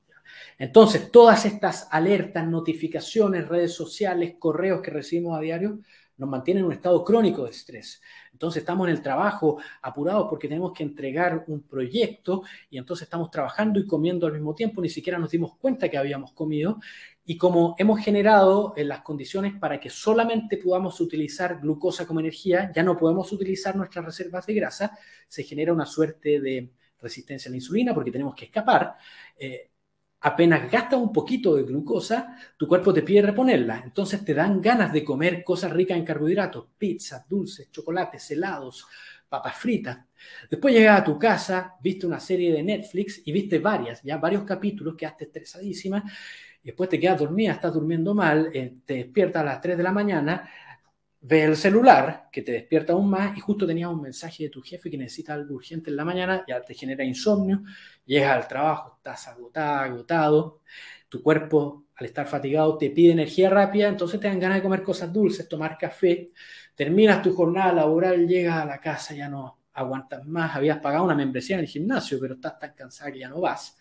Entonces, todas estas alertas, notificaciones, redes sociales, correos que recibimos a diario nos mantiene en un estado crónico de estrés. Entonces estamos en el trabajo apurados porque tenemos que entregar un proyecto y entonces estamos trabajando y comiendo al mismo tiempo, ni siquiera nos dimos cuenta que habíamos comido. Y como hemos generado eh, las condiciones para que solamente podamos utilizar glucosa como energía, ya no podemos utilizar nuestras reservas de grasa, se genera una suerte de resistencia a la insulina porque tenemos que escapar. Eh, apenas gastas un poquito de glucosa, tu cuerpo te pide reponerla. Entonces te dan ganas de comer cosas ricas en carbohidratos, pizzas, dulces, chocolates, helados, papas fritas. Después llegas a tu casa, viste una serie de Netflix y viste varias, ya varios capítulos, quedaste estresadísima. después te quedas dormida, estás durmiendo mal, eh, te despiertas a las 3 de la mañana, ves el celular, que te despierta aún más, y justo tenías un mensaje de tu jefe que necesita algo urgente en la mañana, ya te genera insomnio, llegas al trabajo, estás agotado, agotado, tu cuerpo al estar fatigado te pide energía rápida, entonces te dan ganas de comer cosas dulces, tomar café, terminas tu jornada laboral, llegas a la casa, ya no aguantas más, habías pagado una membresía en el gimnasio, pero estás tan cansada que ya no vas,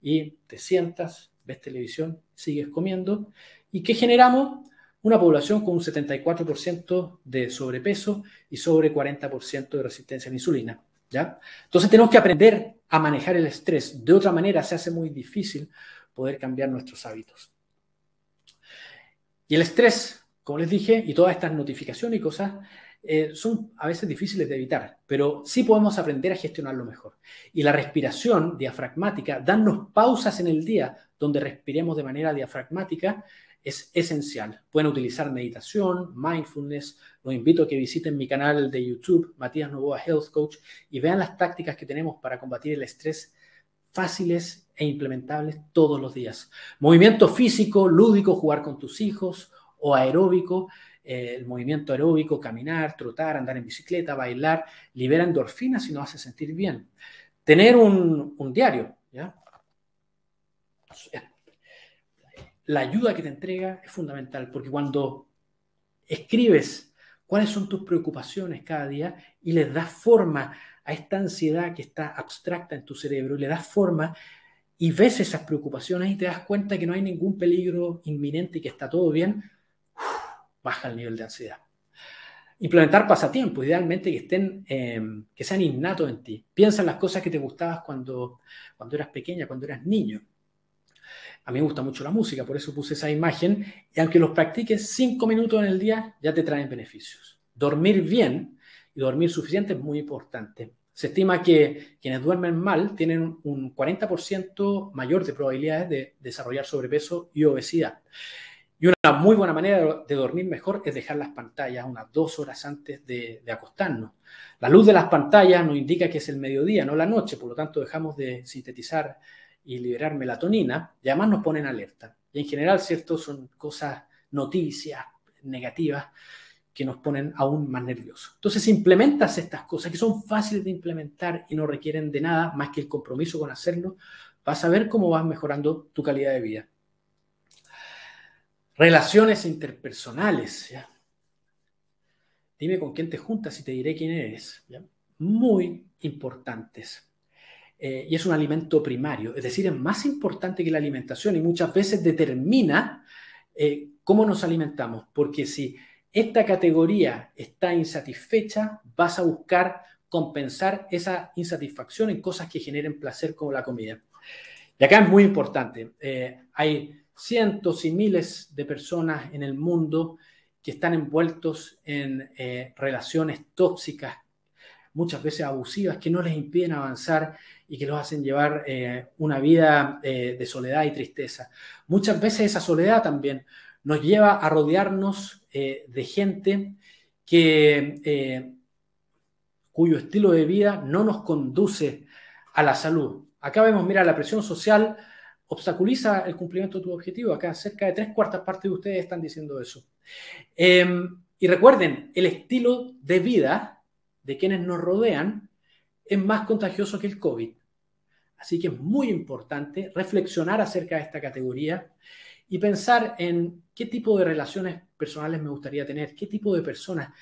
y te sientas, ves televisión, sigues comiendo, ¿y qué generamos? una población con un 74% de sobrepeso y sobre 40% de resistencia a la insulina. ¿ya? Entonces tenemos que aprender a manejar el estrés. De otra manera se hace muy difícil poder cambiar nuestros hábitos. Y el estrés, como les dije, y todas estas notificaciones y cosas, eh, son a veces difíciles de evitar, pero sí podemos aprender a gestionarlo mejor. Y la respiración diafragmática, darnos pausas en el día donde respiremos de manera diafragmática, es esencial. Pueden utilizar meditación, mindfulness. Los invito a que visiten mi canal de YouTube, Matías Novoa Health Coach, y vean las tácticas que tenemos para combatir el estrés fáciles e implementables todos los días. Movimiento físico, lúdico, jugar con tus hijos o aeróbico. Eh, el movimiento aeróbico, caminar, trotar, andar en bicicleta, bailar, libera endorfinas y nos hace sentir bien. Tener un, diario, ¿ya? la ayuda que te entrega es fundamental, porque cuando escribes cuáles son tus preocupaciones cada día y le das forma a esta ansiedad que está abstracta en tu cerebro, le das forma y ves esas preocupaciones y te das cuenta que no hay ningún peligro inminente y que está todo bien, baja el nivel de ansiedad. Implementar pasatiempos, idealmente que, estén, em, que sean innatos en ti. Piensa en las cosas que te gustabas cuando, cuando eras pequeña, cuando eras niño a mí me gusta mucho la música, por eso puse esa imagen. Y aunque los practiques cinco minutos en el día, ya te traen beneficios. Dormir bien y dormir suficiente es muy importante. Se estima que quienes duermen mal tienen un 40% mayor de probabilidades de desarrollar sobrepeso y obesidad. Y una muy buena manera de dormir mejor es dejar las pantallas unas dos horas antes de, acostarnos. La luz de las pantallas nos indica que es el mediodía, no la noche, por lo tanto dejamos de sintetizar y liberar melatonina, y además nos ponen alerta. Y en general, ¿cierto? Son cosas, noticias negativas que nos ponen aún más nerviosos. Entonces, implementas estas cosas que son fáciles de implementar y no requieren de nada más que el compromiso con hacerlo, vas a ver cómo vas mejorando tu calidad de vida. Relaciones interpersonales. Dime con quién te juntas y te diré quién eres. Muy importantes. Eh, y es un alimento primario, es decir, es más importante que la alimentación y muchas veces determina eh, cómo nos alimentamos, porque si esta categoría está insatisfecha, vas a buscar compensar esa insatisfacción en cosas que generen placer como la comida. Y acá es muy importante, eh, hay cientos y miles de personas en el mundo que están envueltos en relaciones tóxicas, muchas veces abusivas, que no les impiden avanzar y que los hacen llevar eh, una vida eh, de soledad y tristeza. Muchas veces esa soledad también nos lleva a rodearnos eh, de gente cuyo estilo de vida no nos conduce a la salud. Acá vemos, mira, la presión social obstaculiza el cumplimiento de tu objetivo. Acá cerca de tres cuartas partes de ustedes están diciendo eso. Em, y recuerden, el estilo de vida de quienes nos rodean es más contagioso que el COVID. Así que es muy importante reflexionar acerca de esta categoría y pensar en qué tipo de relaciones personales me gustaría tener, qué tipo de personas,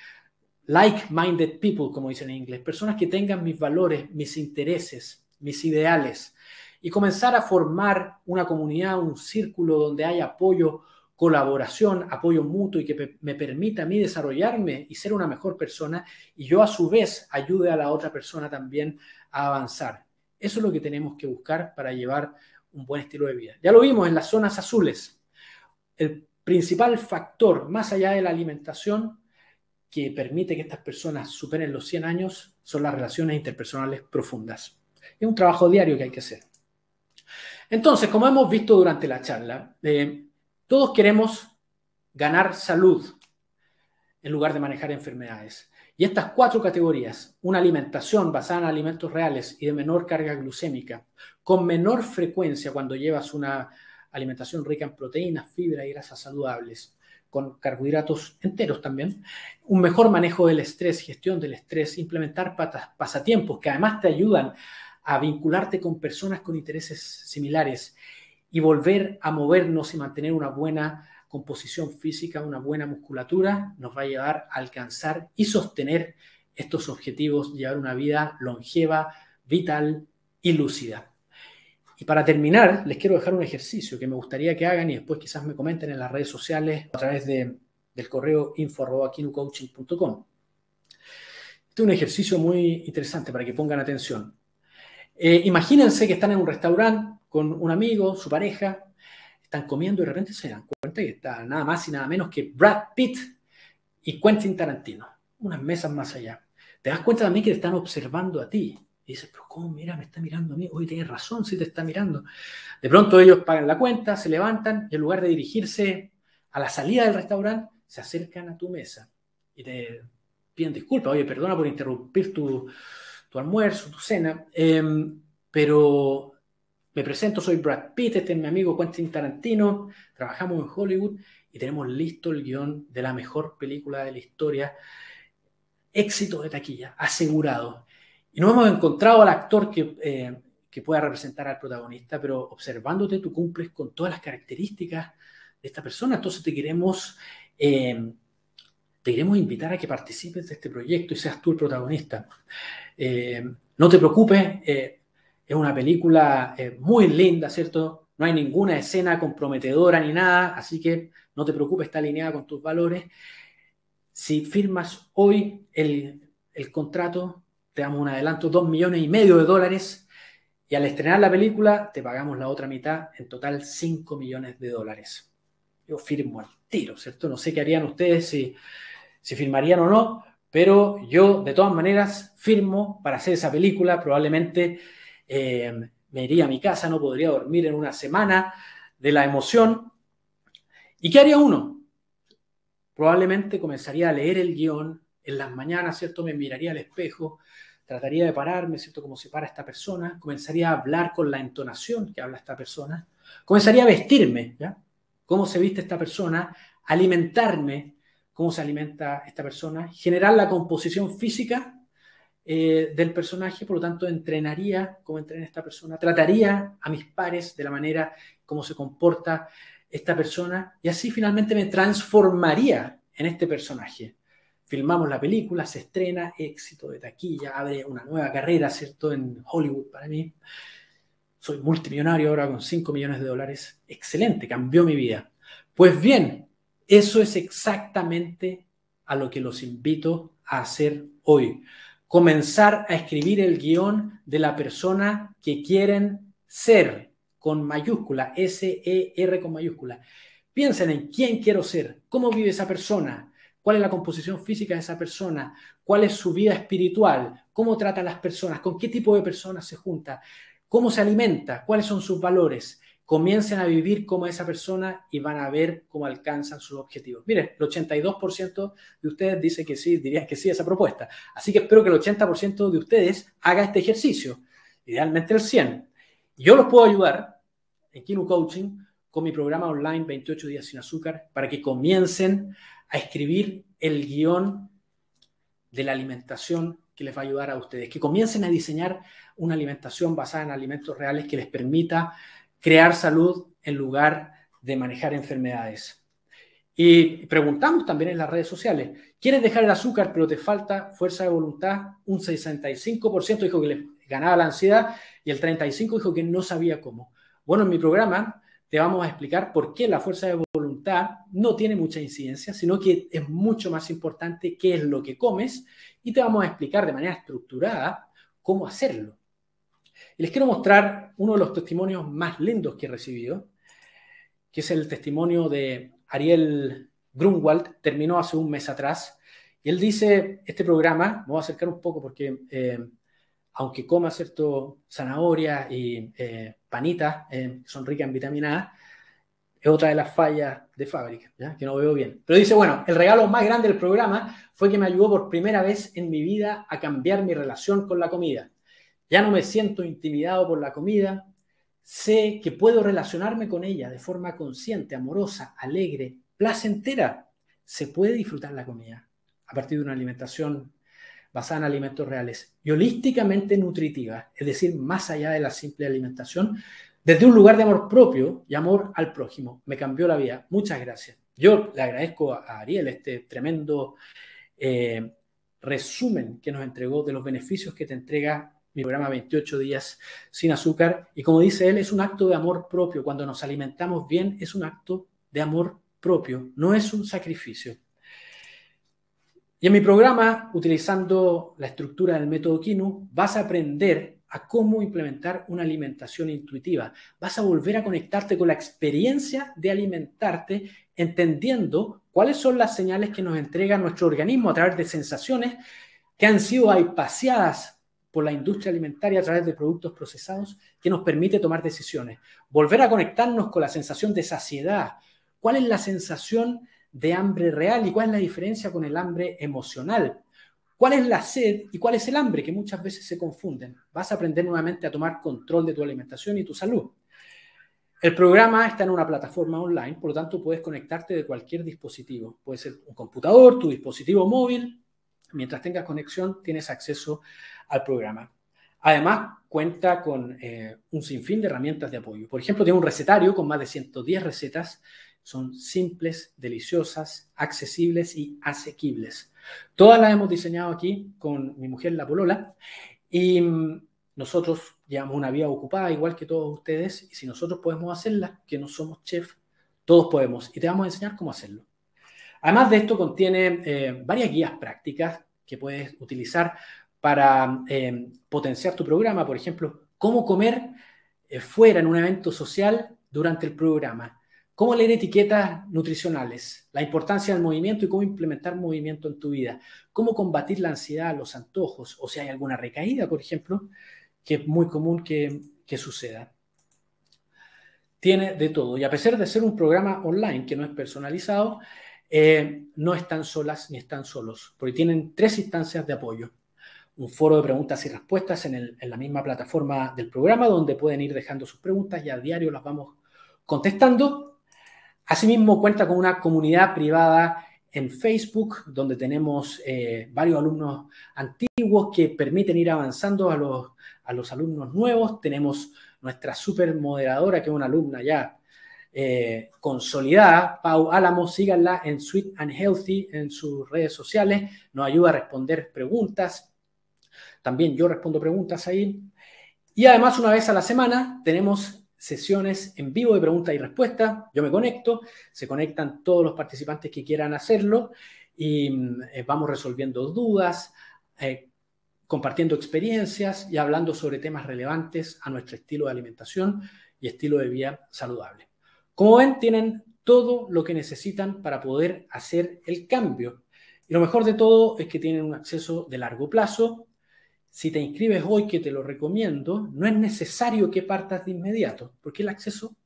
like-minded people, como dicen en inglés, personas que tengan mis valores, mis intereses, mis ideales, y comenzar a formar una comunidad, un círculo donde haya apoyo, colaboración, apoyo mutuo y que me permita a mí desarrollarme y ser una mejor persona y yo a su vez ayude a la otra persona también a avanzar. Eso es lo que tenemos que buscar para llevar un buen estilo de vida. Ya lo vimos en las zonas azules. El principal factor, más allá de la alimentación, que permite que estas personas superen los 100 años son las relaciones interpersonales profundas. Es un trabajo diario que hay que hacer. Entonces, como hemos visto durante la charla, eh, todos queremos ganar salud en lugar de manejar enfermedades. Y estas cuatro categorías, una alimentación basada en alimentos reales y de menor carga glucémica, con menor frecuencia cuando llevas una alimentación rica en proteínas, fibra y grasas saludables, con carbohidratos enteros también, un mejor manejo del estrés, gestión del estrés, implementar pasatiempos que además te ayudan a vincularte con personas con intereses similares y volver a movernos y mantener una buena composición física, una buena musculatura, nos va a llevar a alcanzar y sostener estos objetivos, llevar una vida longeva, vital y lúcida. Y para terminar, les quiero dejar un ejercicio que me gustaría que hagan y después quizás me comenten en las redes sociales a través del correo info@kinucoaching.com Este es un ejercicio muy interesante para que pongan atención. Eh, imagínense que están en un restaurante con un amigo, su pareja, están comiendo y de repente se dan cuenta que está nada más y nada menos que Brad Pitt y Quentin Tarantino, unas mesas más allá. Te das cuenta también que te están observando a ti. Y dices, pero ¿cómo mira? Me está mirando a mí. Hoy tienes razón si te está mirando. De pronto ellos pagan la cuenta, se levantan y en lugar de dirigirse a la salida del restaurante, se acercan a tu mesa y te piden disculpas. Oye, perdona por interrumpir tu, almuerzo, tu cena, em, pero me presento, soy Brad Pitt, este es mi amigo Quentin Tarantino, trabajamos en Hollywood y tenemos listo el guión de la mejor película de la historia. Éxito de taquilla, asegurado. Y no hemos encontrado al actor eh, que, pueda representar al protagonista, pero observándote tú cumples con todas las características de esta persona, entonces te queremos... Eh, te queremos invitar a que participes de este proyecto y seas tú el protagonista. Eh, no te preocupes, es una película eh, muy linda, ¿cierto? No hay ninguna escena comprometedora ni nada, así que no te preocupes, está alineada con tus valores. Si firmas hoy el, contrato, te damos un adelanto, dos millones y medio de dólares, y al estrenar la película te pagamos la otra mitad, en total cinco millones de dólares. Yo firmo al tiro, ¿cierto? No sé qué harían ustedes si, si firmarían o no, pero yo de todas maneras firmo para hacer esa película, probablemente eh, me iría a mi casa, no podría dormir en una semana de la emoción. ¿Y qué haría uno? Probablemente comenzaría a leer el guión en las mañanas, ¿cierto? Me miraría al espejo, trataría de pararme, ¿cierto? Como se para esta persona, comenzaría a hablar con la entonación que habla esta persona, comenzaría a vestirme, ¿ya? ¿Cómo se viste esta persona? Alimentarme, ¿cómo se alimenta esta persona? Generar la composición física eh, del personaje, por lo tanto entrenaría como entrena esta persona, trataría a mis pares de la manera como se comporta esta persona y así finalmente me transformaría en este personaje. Filmamos la película, se estrena, éxito de taquilla, abre una nueva carrera, ¿cierto? En Hollywood para mí. Soy multimillonario ahora con 5 millones de dólares. Excelente, cambió mi vida. Pues bien, eso es exactamente a lo que los invito a hacer hoy comenzar a escribir el guión de la persona que quieren ser, con mayúscula, S-E-R con mayúscula. Piensen en quién quiero ser, cómo vive esa persona, cuál es la composición física de esa persona, cuál es su vida espiritual, cómo trata a las personas, con qué tipo de personas se junta, cómo se alimenta, cuáles son sus valores comiencen a vivir como esa persona y van a ver cómo alcanzan sus objetivos. Mire, el 82% de ustedes dice que sí, dirían que sí a esa propuesta. Así que espero que el 80% de ustedes haga este ejercicio, idealmente el 100. Yo los puedo ayudar en Kino Coaching con mi programa online 28 días sin azúcar para que comiencen a escribir el guión de la alimentación que les va a ayudar a ustedes, que comiencen a diseñar una alimentación basada en alimentos reales que les permita crear salud en lugar de manejar enfermedades. Y preguntamos también en las redes sociales, ¿quieres dejar el azúcar pero te falta fuerza de voluntad? Un 65% dijo que le ganaba la ansiedad y el 35% dijo que no sabía cómo. Bueno, en mi programa te vamos a explicar por qué la fuerza de voluntad no tiene mucha incidencia, sino que es mucho más importante qué es lo que comes y te vamos a explicar de manera estructurada cómo hacerlo. Y les quiero mostrar uno de los testimonios más lindos que he recibido, que es el testimonio de Ariel Grunwald, terminó hace un mes atrás. Y él dice, este programa, me voy a acercar un poco porque eh, aunque coma cierto zanahoria y eh, panitas, eh, son ricas en vitamina A, es otra de las fallas de fábrica, que no veo bien. Pero dice, bueno, el regalo más grande del programa fue que me ayudó por primera vez en mi vida a cambiar mi relación con la comida ya no me siento intimidado por la comida, sé que puedo relacionarme con ella de forma consciente, amorosa, alegre, placentera. Se puede disfrutar la comida a partir de una alimentación basada en alimentos reales y holísticamente nutritiva, es decir, más allá de la simple alimentación, desde un lugar de amor propio y amor al prójimo. Me cambió la vida. Muchas gracias. Yo le agradezco a Ariel este tremendo eh, resumen que nos entregó de los beneficios que te entrega mi programa 28 días sin azúcar. Y como dice él, es un acto de amor propio. Cuando nos alimentamos bien, es un acto de amor propio, no es un sacrificio. Y en mi programa, utilizando la estructura del método Kinu, vas a aprender a cómo implementar una alimentación intuitiva. Vas a volver a conectarte con la experiencia de alimentarte, entendiendo cuáles son las señales que nos entrega nuestro organismo a través de sensaciones que han sido paseadas por la industria alimentaria a través de productos procesados que nos permite tomar decisiones. Volver a conectarnos con la sensación de saciedad. ¿Cuál es la sensación de hambre real y cuál es la diferencia con el hambre emocional? ¿Cuál es la sed y cuál es el hambre? Que muchas veces se confunden. Vas a aprender nuevamente a tomar control de tu alimentación y tu salud. El programa está en una plataforma online, por lo tanto puedes conectarte de cualquier dispositivo. Puede ser un computador, tu dispositivo móvil, Mientras tengas conexión, tienes acceso al programa. Además, cuenta con eh, un sinfín de herramientas de apoyo. Por ejemplo, tiene un recetario con más de 110 recetas. Son simples, deliciosas, accesibles y asequibles. Todas las hemos diseñado aquí con mi mujer, la Polola. Y mm, nosotros llevamos una vida ocupada, igual que todos ustedes. Y si nosotros podemos hacerla, que no somos chef, todos podemos. Y te vamos a enseñar cómo hacerlo. Además de esto, contiene eh, varias guías prácticas que puedes utilizar para eh, potenciar tu programa. Por ejemplo, cómo comer eh, fuera en un evento social durante el programa, cómo leer etiquetas nutricionales, la importancia del movimiento y cómo implementar movimiento en tu vida, cómo combatir la ansiedad, los antojos o si hay alguna recaída, por ejemplo, que es muy común que suceda tiene de todo. Y a pesar de ser un programa online que no es personalizado, eh, no están solas ni están solos, porque tienen tres instancias de apoyo. Un foro de preguntas y respuestas en, la misma plataforma del programa, donde pueden ir dejando sus preguntas y a diario las vamos contestando. Asimismo, cuenta con una comunidad privada en Facebook, donde tenemos eh, varios alumnos antiguos que permiten ir avanzando a los, a los alumnos nuevos. Tenemos nuestra super moderadora, que es una alumna ya eh, consolidada. Pau Álamo, síganla en Sweet and Healthy en sus redes sociales. Nos ayuda a responder preguntas. También yo respondo preguntas ahí. Y además, una vez a la semana tenemos sesiones en vivo de preguntas y respuestas. Yo me conecto, se conectan todos los participantes que quieran hacerlo y mm, eh, vamos resolviendo dudas, eh, compartiendo experiencias y hablando sobre temas relevantes a nuestro estilo de alimentación y estilo de vida saludable. Como ven, tienen todo lo que necesitan para poder hacer el cambio. Y lo mejor de todo es que tienen un acceso de largo plazo. Si te inscribes hoy, que te lo recomiendo, no es necesario que partas de inmediato, porque el acceso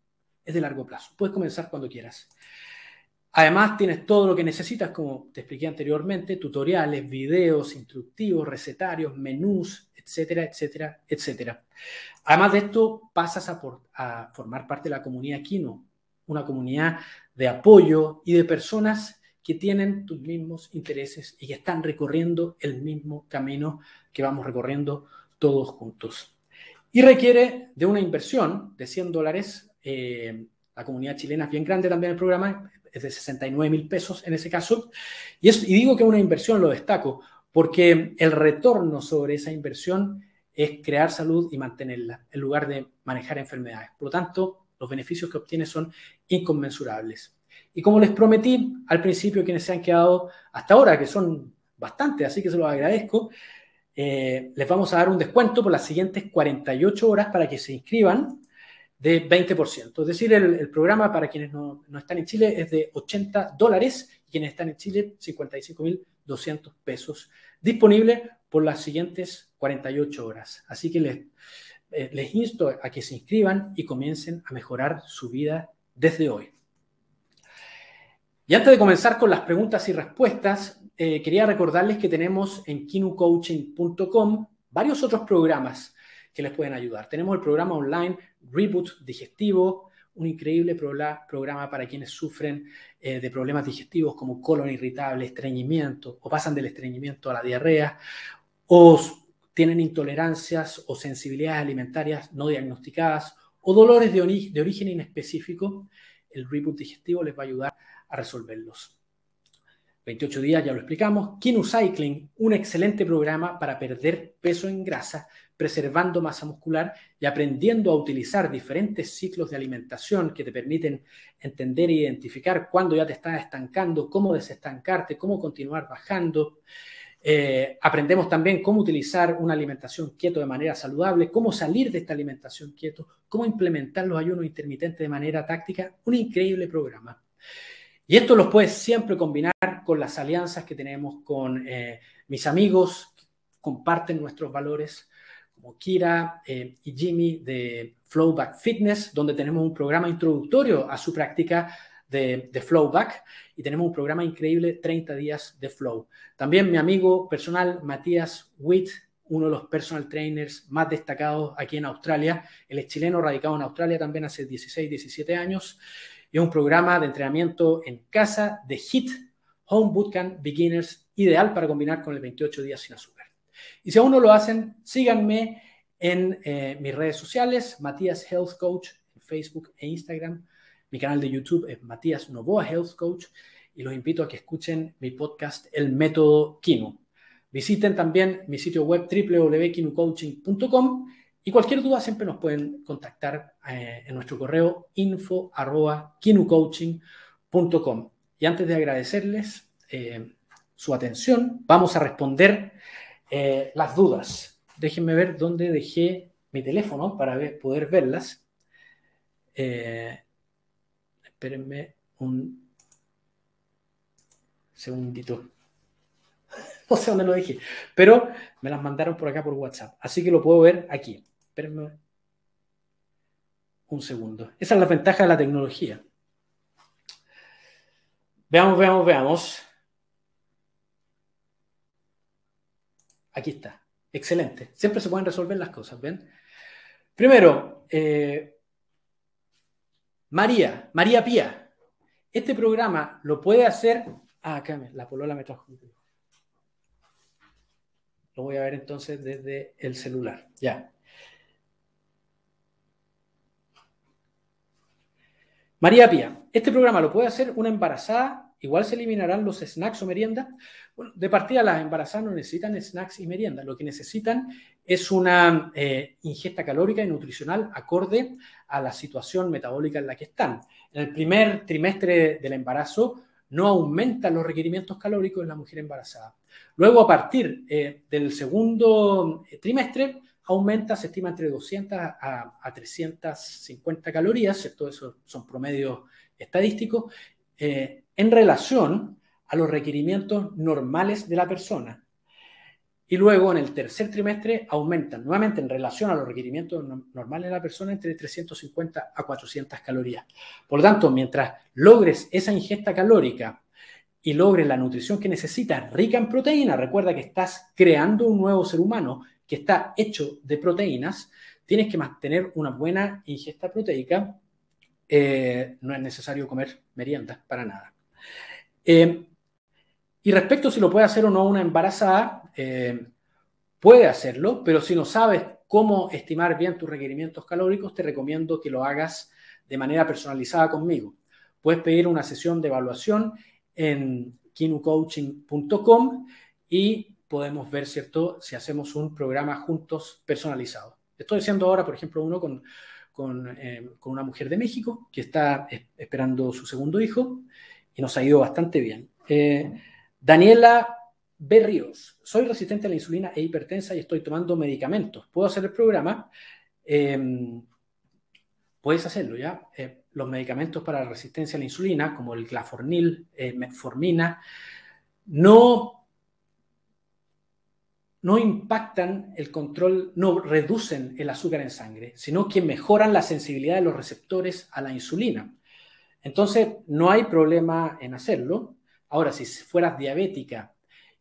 es de largo plazo. Puedes comenzar cuando quieras. Además, tienes todo lo que necesitas, como te expliqué anteriormente, tutoriales, videos, instructivos, recetarios, menús, etcétera, etcétera, etcétera. Además de esto, pasas a, formar parte de la comunidad Kino, una comunidad de apoyo y de personas que tienen tus mismos intereses y que están recorriendo el mismo camino que vamos recorriendo todos juntos. Y requiere de una inversión de 100 dólares. Eh, la comunidad chilena es bien grande también el programa, es de 69 mil pesos en ese caso. Y, es, y digo que una inversión, lo destaco, porque el retorno sobre esa inversión es crear salud y mantenerla, en lugar de manejar enfermedades. Por lo tanto, los beneficios que obtiene son inconmensurables. Y como les prometí al principio, quienes se han quedado hasta ahora, que son bastantes, así que se los agradezco, eh, les vamos a dar un descuento por las siguientes 48 horas para que se inscriban de 20%. Es decir, el, programa para quienes no, no, están en Chile es de 80 dólares y quienes están en Chile 55.200 pesos disponible por las siguientes 48 horas. Así que les, eh, les insto a que se inscriban y comiencen a mejorar su vida desde hoy. Y antes de comenzar con las preguntas y respuestas, eh, quería recordarles que tenemos en kinucoaching.com varios otros programas que les pueden ayudar. Tenemos el programa online Reboot Digestivo, un increíble programa para quienes sufren eh, de problemas digestivos como colon irritable, estreñimiento o pasan del estreñimiento a la diarrea o tienen intolerancias o sensibilidades alimentarias no diagnosticadas o dolores de, origen inespecífico, el reboot digestivo les va a ayudar a resolverlos. 28 días, ya lo explicamos. Cycling, un excelente programa para perder peso en grasa, preservando masa muscular y aprendiendo a utilizar diferentes ciclos de alimentación que te permiten entender e identificar cuándo ya te estás estancando, cómo desestancarte, cómo continuar bajando. Eh, aprendemos también cómo utilizar una alimentación quieto de manera saludable, cómo salir de esta alimentación quieto, cómo implementar los ayunos intermitentes de manera táctica. Un increíble programa. Y esto los puedes siempre combinar con las alianzas que tenemos con eh, mis amigos que comparten nuestros valores, como Kira eh, y Jimmy de Flowback Fitness, donde tenemos un programa introductorio a su práctica de, de Flowback y tenemos un programa increíble, 30 días de Flow. También mi amigo personal, Matías Witt, uno de los personal trainers más destacados aquí en Australia. Él es chileno, radicado en Australia también hace 16, 17 años. Y un programa de entrenamiento en casa de HIT, Home Bootcamp Beginners, ideal para combinar con el 28 días sin azúcar. Y si aún no lo hacen, síganme en eh, mis redes sociales, Matías Health Coach, en Facebook e Instagram. Mi canal de YouTube es Matías Novoa Health Coach y los invito a que escuchen mi podcast El Método Kino. Visiten también mi sitio web www.kinucoaching.com y cualquier duda siempre nos pueden contactar eh, en nuestro correo info arroba Y antes de agradecerles eh, su atención, vamos a responder eh, las dudas. Déjenme ver dónde dejé mi teléfono para poder verlas. Espérenme un segundito. No sé dónde lo dije, pero me las mandaron por acá por WhatsApp. Así que lo puedo ver aquí. Espérenme un segundo. Esa es la ventaja de la tecnología. Veamos, veamos, veamos. Aquí está. Excelente. Siempre se pueden resolver las cosas, ¿ven? Primero, eh, María, María Pía, este programa lo puede hacer. Ah, acá la polola me trajo. Lo voy a ver entonces desde el celular. Ya. María Pía, este programa lo puede hacer una embarazada igual se eliminarán los snacks o meriendas. Bueno, de partida, las embarazadas no necesitan snacks y meriendas. Lo que necesitan es una eh, ingesta calórica y nutricional acorde a la situación metabólica en la que están. En el primer trimestre del embarazo no aumentan los requerimientos calóricos de la mujer embarazada. Luego, a partir eh, del segundo eh, trimestre, aumenta, se estima entre 200 a, 350 calorías, Todo Esos son promedios estadísticos en relación a los requerimientos normales de la persona. Y luego en el tercer trimestre aumentan nuevamente en relación a los requerimientos normales de la persona entre 350 a 400 calorías. Por lo tanto, mientras logres esa ingesta calórica y logres la nutrición que necesitas, rica en proteínas, recuerda que estás creando un nuevo ser humano que está hecho de proteínas, tienes que mantener una buena ingesta proteica. Eh, no es necesario comer meriendas para nada. Eh, y respecto si lo puede hacer o no una embarazada, eh, puede hacerlo, pero si no sabes cómo estimar bien tus requerimientos calóricos, te recomiendo que lo hagas de manera personalizada conmigo. Puedes pedir una sesión de evaluación en kinucoaching.com y podemos ver, si hacemos un programa juntos personalizado. Estoy haciendo ahora, por ejemplo, uno con, con eh, una mujer de México que está esperando su segundo hijo y nos ha ido bastante bien. Eh, Daniela Berríos, soy resistente a la insulina e hipertensa y estoy tomando medicamentos. ¿Puedo hacer el programa? Em, puedes hacerlo ya. Eh, los medicamentos para la resistencia a la insulina, como el glafornil, eh, metformina, no, no impactan el control, no reducen el azúcar en sangre, sino que mejoran la sensibilidad de los receptores a la insulina. Entonces, no hay problema en hacerlo. Ahora, si fueras diabética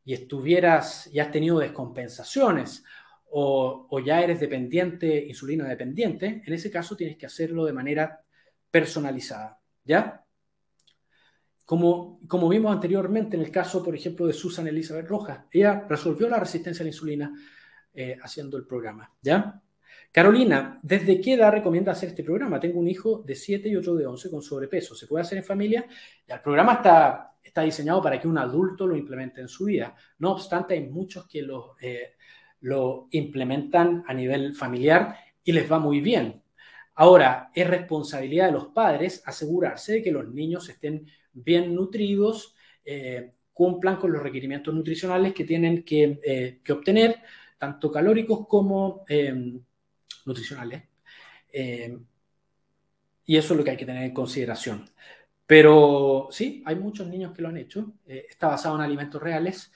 y estuvieras y has tenido descompensaciones o, ya eres dependiente, insulina dependiente, en ese caso tienes que hacerlo de manera personalizada, ¿ya? Como, vimos anteriormente en el caso, por ejemplo, de Susan Elizabeth Rojas, ella resolvió la resistencia a la insulina eh, haciendo el programa, ¿ya? Carolina, ¿desde qué edad recomienda hacer este programa? Tengo un hijo de 7 y otro de 11 con sobrepeso. ¿Se puede hacer en familia? El programa está, diseñado para que un adulto lo implemente en su vida. No obstante, hay muchos que eh, lo, implementan a nivel familiar y les va muy bien. Ahora, es responsabilidad de los padres asegurarse de que los niños estén bien nutridos, eh, cumplan con los requerimientos nutricionales que tienen que, eh, obtener, tanto calóricos como, em, nutricionales. ¿eh? Em, y eso es lo que hay que tener en consideración. Pero sí, hay muchos niños que lo han hecho. Eh, está basado en alimentos reales.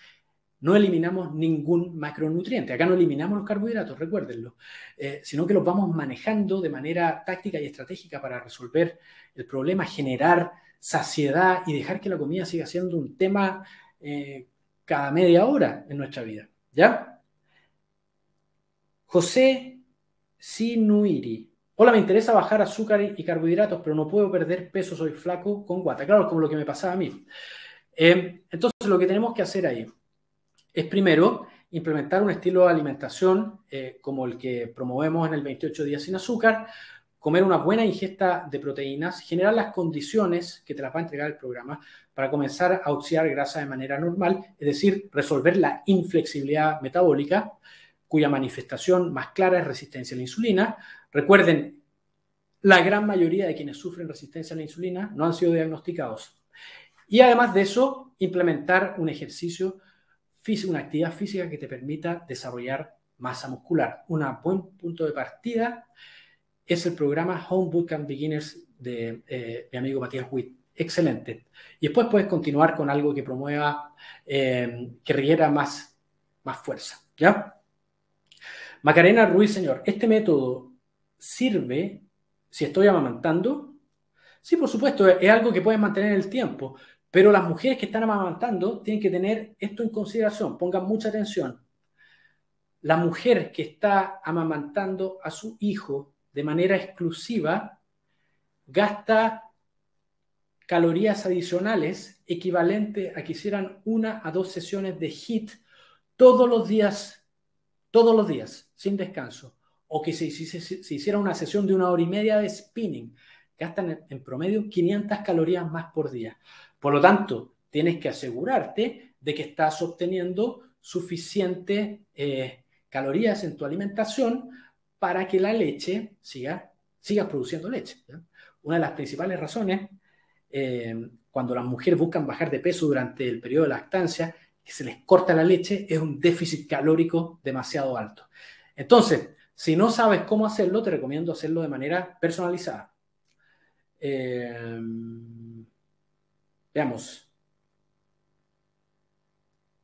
No eliminamos ningún macronutriente. Acá no eliminamos los carbohidratos, recuérdenlo, eh, sino que los vamos manejando de manera táctica y estratégica para resolver el problema, generar saciedad y dejar que la comida siga siendo un tema cada media hora en nuestra vida. ¿Ya? José Sinuiri. Hola, me interesa bajar azúcar y carbohidratos, pero no puedo perder peso, soy flaco con guata. Claro, como lo que me pasaba a mí. Em, entonces, lo que tenemos que hacer ahí es primero implementar un estilo de alimentación eh, como el que promovemos en el 28 días sin azúcar, comer una buena ingesta de proteínas, generar las condiciones que te las va a entregar el programa para comenzar a oxidar grasa de manera normal, es decir, resolver la inflexibilidad metabólica, cuya manifestación más clara es resistencia a la insulina. Recuerden, la gran mayoría de quienes sufren resistencia a la insulina no han sido diagnosticados. Y además de eso, implementar un ejercicio, una actividad física que te permita desarrollar masa muscular. Un buen punto de partida es el programa Home Bootcamp Beginners de eh, mi amigo Matías Witt. Excelente. Y después puedes continuar con algo que promueva, eh, que requiera más, más fuerza. ¿Ya? Macarena Ruiz, señor, ¿este método sirve si estoy amamantando? Sí, por supuesto, es algo que puedes mantener el tiempo, pero las mujeres que están amamantando tienen que tener esto en consideración, pongan mucha atención. La mujer que está amamantando a su hijo de manera exclusiva gasta calorías adicionales equivalente a que hicieran una a dos sesiones de HIT todos los días todos los días, sin descanso, o que se hiciera una sesión de una hora y media de spinning, gastan en, promedio 500 calorías más por día. Por lo tanto, tienes que asegurarte de que estás obteniendo suficientes eh, calorías en tu alimentación para que la leche siga, produciendo leche. Una de las principales razones eh, cuando las mujeres buscan bajar de peso durante el periodo de lactancia que se les corta la leche es un déficit calórico demasiado alto. Entonces, si no sabes cómo hacerlo, te recomiendo hacerlo de manera personalizada. Em, veamos.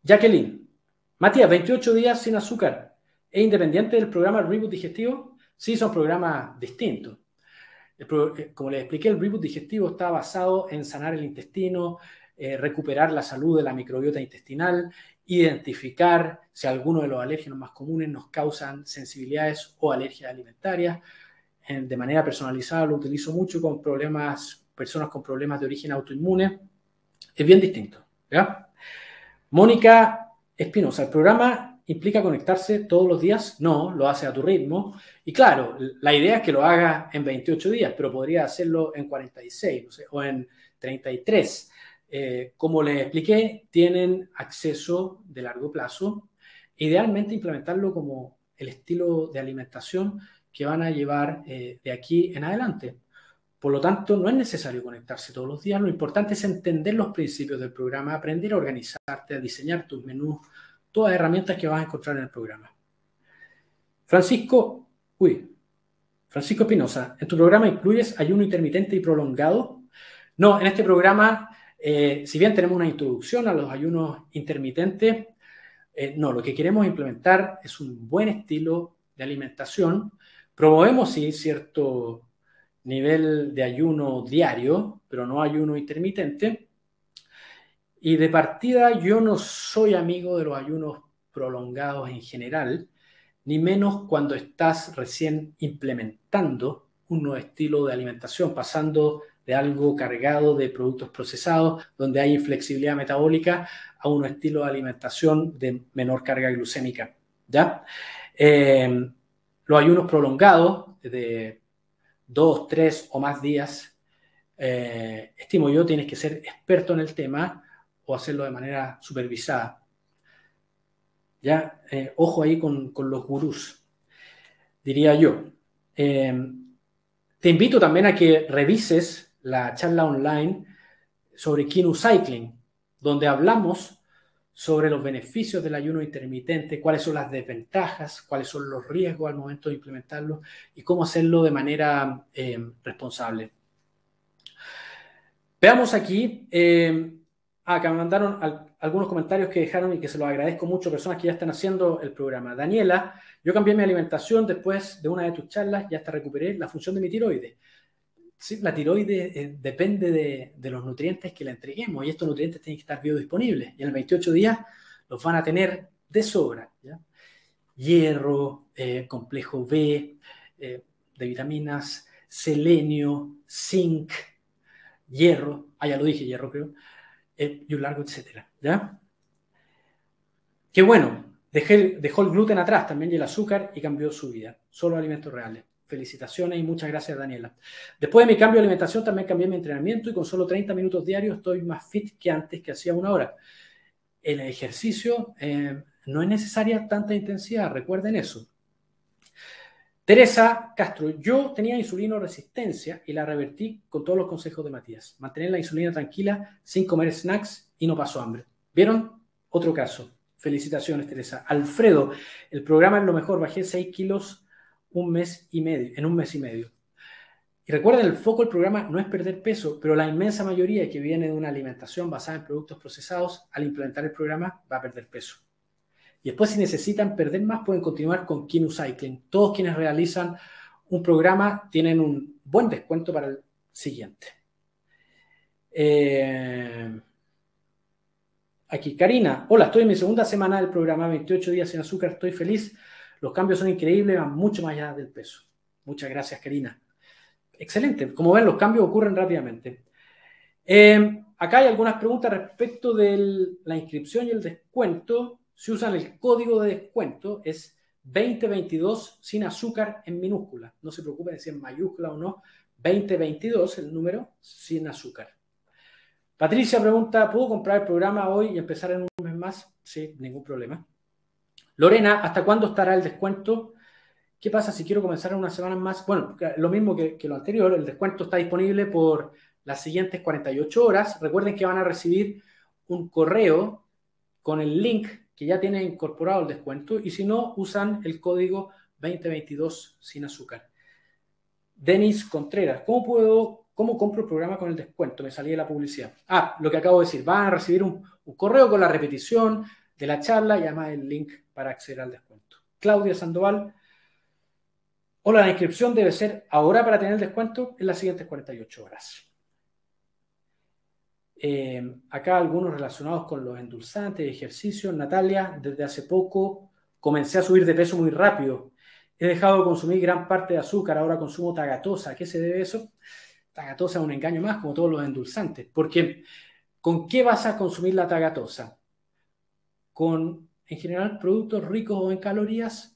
Jacqueline. Matías, 28 días sin azúcar. ¿Es independiente del programa Reboot Digestivo? Sí, son programas distintos. Eh, como les expliqué, el Reboot Digestivo está basado en sanar el intestino, eh, recuperar la salud de la microbiota intestinal, identificar si alguno de los alérgenos más comunes nos causan sensibilidades o alergias alimentarias. de manera personalizada lo utilizo mucho con problemas, personas con problemas de origen autoinmune. Es bien distinto. Mónica Espinosa, el programa implica conectarse todos los días. No, lo hace a tu ritmo. Y claro, la idea es que lo haga en 28 días, pero podría hacerlo en 46 o en 33. Eh, como les expliqué, tienen acceso de largo plazo. Idealmente implementarlo como el estilo de alimentación que van a llevar eh, de aquí en adelante. Por lo tanto, no es necesario conectarse todos los días. Lo importante es entender los principios del programa, aprender a organizarte, a diseñar tus menús, todas las herramientas que vas a encontrar en el programa. Francisco, uy, Francisco Espinosa, ¿en tu programa incluyes ayuno intermitente y prolongado? No, en este programa eh, si bien tenemos una introducción a los ayunos intermitentes, eh, no, lo que queremos implementar es un buen estilo de alimentación. Promovemos, sí, cierto nivel de ayuno diario, pero no ayuno intermitente. Y de partida, yo no soy amigo de los ayunos prolongados en general, ni menos cuando estás recién implementando un nuevo estilo de alimentación, pasando de algo cargado de productos procesados, donde hay inflexibilidad metabólica, a un estilo de alimentación de menor carga glucémica. ¿ya? Eh, los ayunos prolongados de dos, tres o más días, eh, estimo yo, tienes que ser experto en el tema o hacerlo de manera supervisada. ¿Ya? Eh, ojo ahí con, con, los gurús, diría yo. te invito también a que revises la charla online sobre Kino Cycling, donde hablamos sobre los beneficios del ayuno intermitente, cuáles son las desventajas, cuáles son los riesgos al momento de implementarlo y cómo hacerlo de manera eh, responsable. Veamos aquí, eh, ah, me mandaron algunos comentarios que dejaron y que se los agradezco mucho, personas que ya están haciendo el programa. Daniela, yo cambié mi alimentación después de una de tus charlas y hasta recuperé la función de mi tiroides sí, la tiroides eh, depende de, los nutrientes que le entreguemos y estos nutrientes tienen que estar biodisponibles y en 28 días los van a tener de sobra. Hierro, eh, complejo B, eh, de vitaminas, selenio, zinc, hierro, ah, ya lo dije, hierro creo, y un largo etcétera. ¿ya? Qué bueno, dejó el gluten atrás también y el azúcar y cambió su vida. Solo alimentos reales. Felicitaciones y muchas gracias, Daniela. Después de mi cambio de alimentación, también cambié mi entrenamiento y con solo 30 minutos diarios estoy más fit que antes, que hacía una hora. El ejercicio eh, no es necesaria tanta intensidad, recuerden eso. Teresa Castro, yo tenía insulino resistencia y la revertí con todos los consejos de Matías. Mantener la insulina tranquila, sin comer snacks y no paso hambre. ¿Vieron? Otro caso. Felicitaciones, Teresa. Alfredo, el programa es lo mejor, bajé 6 kilos un mes y medio, en un mes y medio. Y recuerden, el foco del programa no es perder peso, pero la inmensa mayoría que viene de una alimentación basada en productos procesados, al implementar el programa va a perder peso. Y después, si necesitan perder más, pueden continuar con Kinu Cycling. Todos quienes realizan un programa tienen un buen descuento para el siguiente. Eh, aquí, Karina. Hola, estoy en mi segunda semana del programa 28 días sin azúcar. Estoy feliz los cambios son increíbles, van mucho más allá del peso. Muchas gracias, Karina. Excelente. Como ven, los cambios ocurren rápidamente. Eh, acá hay algunas preguntas respecto de la inscripción y el descuento. Si usan el código de descuento, es 2022 sin azúcar en minúscula. No se preocupen si en mayúscula o no. 2022, el número, sin azúcar. Patricia pregunta, ¿puedo comprar el programa hoy y empezar en un mes más? Sí, ningún problema. Lorena, ¿hasta cuándo estará el descuento? ¿Qué pasa si quiero comenzar en una semana más? Bueno, lo mismo que, lo anterior, el descuento está disponible por las siguientes 48 horas. Recuerden que van a recibir un correo con el link que ya tiene incorporado el descuento y si no, usan el código 2022 sin azúcar. Denis Contreras, ¿cómo puedo, cómo compro el programa con el descuento? Me salí de la publicidad. Ah, lo que acabo de decir, van a recibir un correo con la repetición de la charla llama el link para acceder al descuento. Claudia Sandoval, hola, la inscripción debe ser ahora para tener el descuento en las siguientes 48 horas. Eh, acá algunos relacionados con los endulzantes y ejercicios. Natalia, desde hace poco comencé a subir de peso muy rápido. He dejado de consumir gran parte de azúcar, ahora consumo tagatosa. ¿A qué se debe eso? Tagatosa es un engaño más, como todos los endulzantes, porque ¿con qué vas a consumir la tagatosa? con, en general, productos ricos o en calorías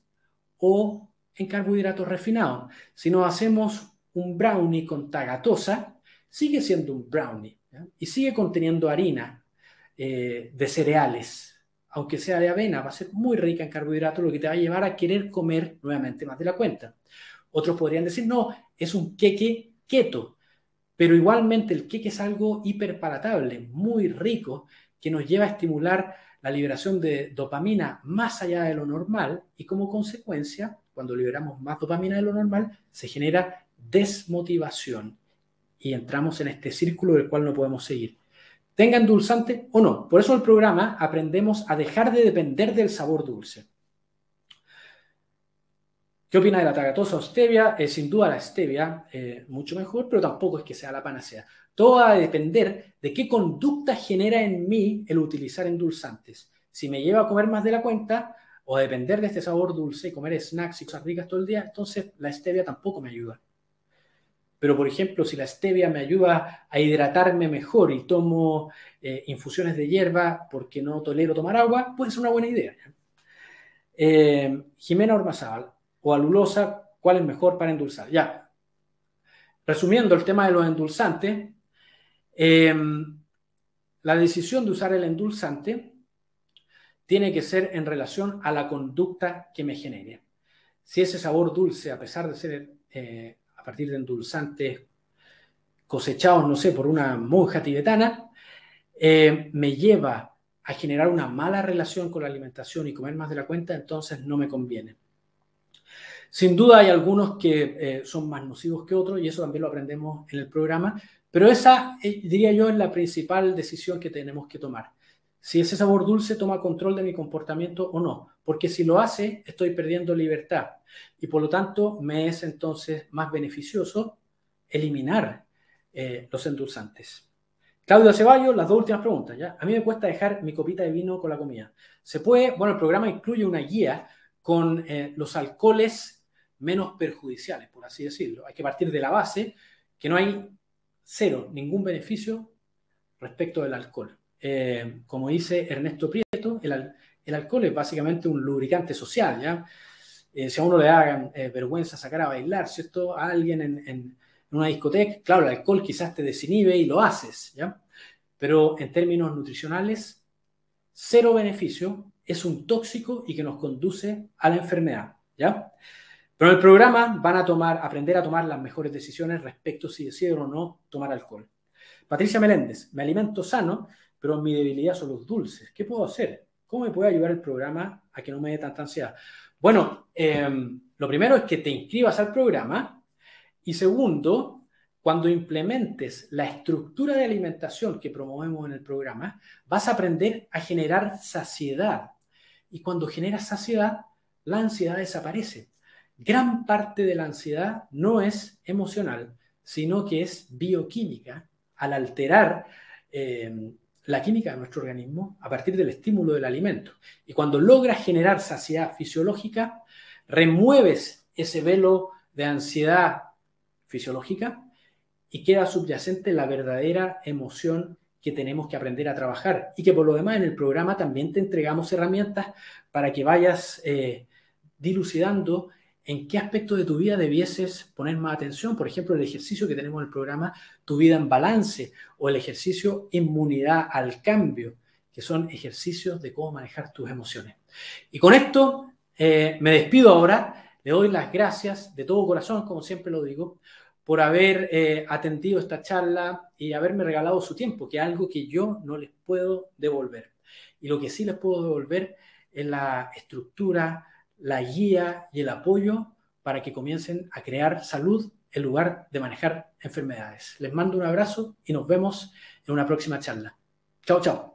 o en carbohidratos refinados. Si nos hacemos un brownie con tagatosa, sigue siendo un brownie y sigue conteniendo harina eh, de cereales. Aunque sea de avena, va a ser muy rica en carbohidratos, lo que te va a llevar a querer comer nuevamente más de la cuenta. Otros podrían decir, no, es un queque keto. Pero igualmente el queque es algo hiperpalatable, muy rico, que nos lleva a estimular la liberación de dopamina más allá de lo normal y como consecuencia, cuando liberamos más dopamina de lo normal, se genera desmotivación y entramos en este círculo del cual no podemos seguir. Tenga endulzante o no. Por eso el programa aprendemos a dejar de depender del sabor dulce. ¿Qué opina de la tagatosa o stevia? Eh, sin duda la stevia, eh, mucho mejor, pero tampoco es que sea la panacea. Todo va a depender de qué conducta genera en mí el utilizar endulzantes. Si me lleva a comer más de la cuenta o a depender de este sabor dulce y comer snacks y cosas ricas todo el día, entonces la stevia tampoco me ayuda. Pero, por ejemplo, si la stevia me ayuda a hidratarme mejor y tomo eh, infusiones de hierba porque no tolero tomar agua, puede ser una buena idea. Eh, Jimena Ormazal o alulosa, ¿cuál es mejor para endulzar? Ya. Resumiendo el tema de los endulzantes, Em, la decisión de usar el endulzante tiene que ser en relación a la conducta que me genere. Si ese sabor dulce, a pesar de ser eh, a partir de endulzantes cosechados, no sé, por una monja tibetana, eh, me lleva a generar una mala relación con la alimentación y comer más de la cuenta, entonces no me conviene. Sin duda hay algunos que eh, son más nocivos que otros y eso también lo aprendemos en el programa, pero esa, eh, diría yo, es la principal decisión que tenemos que tomar. Si ese sabor dulce toma control de mi comportamiento o no, porque si lo hace, estoy perdiendo libertad y por lo tanto me es entonces más beneficioso eliminar eh, los endulzantes. Claudio Ceballos, las dos últimas preguntas. ¿ya? A mí me cuesta dejar mi copita de vino con la comida. Se puede, bueno, el programa incluye una guía con eh, los alcoholes menos perjudiciales, por así decirlo. Hay que partir de la base que no hay cero, ningún beneficio respecto del alcohol. Eh, como dice Ernesto Prieto, el, alcohol es básicamente un lubricante social, ¿ya? Eh, si a uno le hagan eh, vergüenza sacar a bailar, ¿cierto? A alguien en, en, una discoteca, claro, el alcohol quizás te desinhibe y lo haces, ¿ya? Pero en términos nutricionales, cero beneficio, es un tóxico y que nos conduce a la enfermedad, ¿ya? Pero en el programa van a tomar, aprender a tomar las mejores decisiones respecto si deciden o no tomar alcohol. Patricia Meléndez, me alimento sano, pero mi debilidad son los dulces. ¿Qué puedo hacer? ¿Cómo me puede ayudar el programa a que no me dé tanta ansiedad? Bueno, em, lo primero es que te inscribas al programa y segundo, cuando implementes la estructura de alimentación que promovemos en el programa, vas a aprender a generar saciedad. Y cuando generas saciedad, la ansiedad desaparece gran parte de la ansiedad no es emocional, sino que es bioquímica. Al alterar eh, la química de nuestro organismo a partir del estímulo del alimento. Y cuando logras generar saciedad fisiológica, remueves ese velo de ansiedad fisiológica y queda subyacente la verdadera emoción que tenemos que aprender a trabajar y que por lo demás en el programa también te entregamos herramientas para que vayas eh, dilucidando en qué aspecto de tu vida debieses poner más atención. Por ejemplo, el ejercicio que tenemos en el programa Tu vida en balance o el ejercicio Inmunidad al Cambio, que son ejercicios de cómo manejar tus emociones. Y con esto eh, me despido ahora. Le doy las gracias de todo corazón, como siempre lo digo, por haber eh, atendido esta charla y haberme regalado su tiempo, que es algo que yo no les puedo devolver. Y lo que sí les puedo devolver es la estructura, la guía y el apoyo para que comiencen a crear salud en lugar de manejar enfermedades. Les mando un abrazo y nos vemos en una próxima charla. Chao, chao.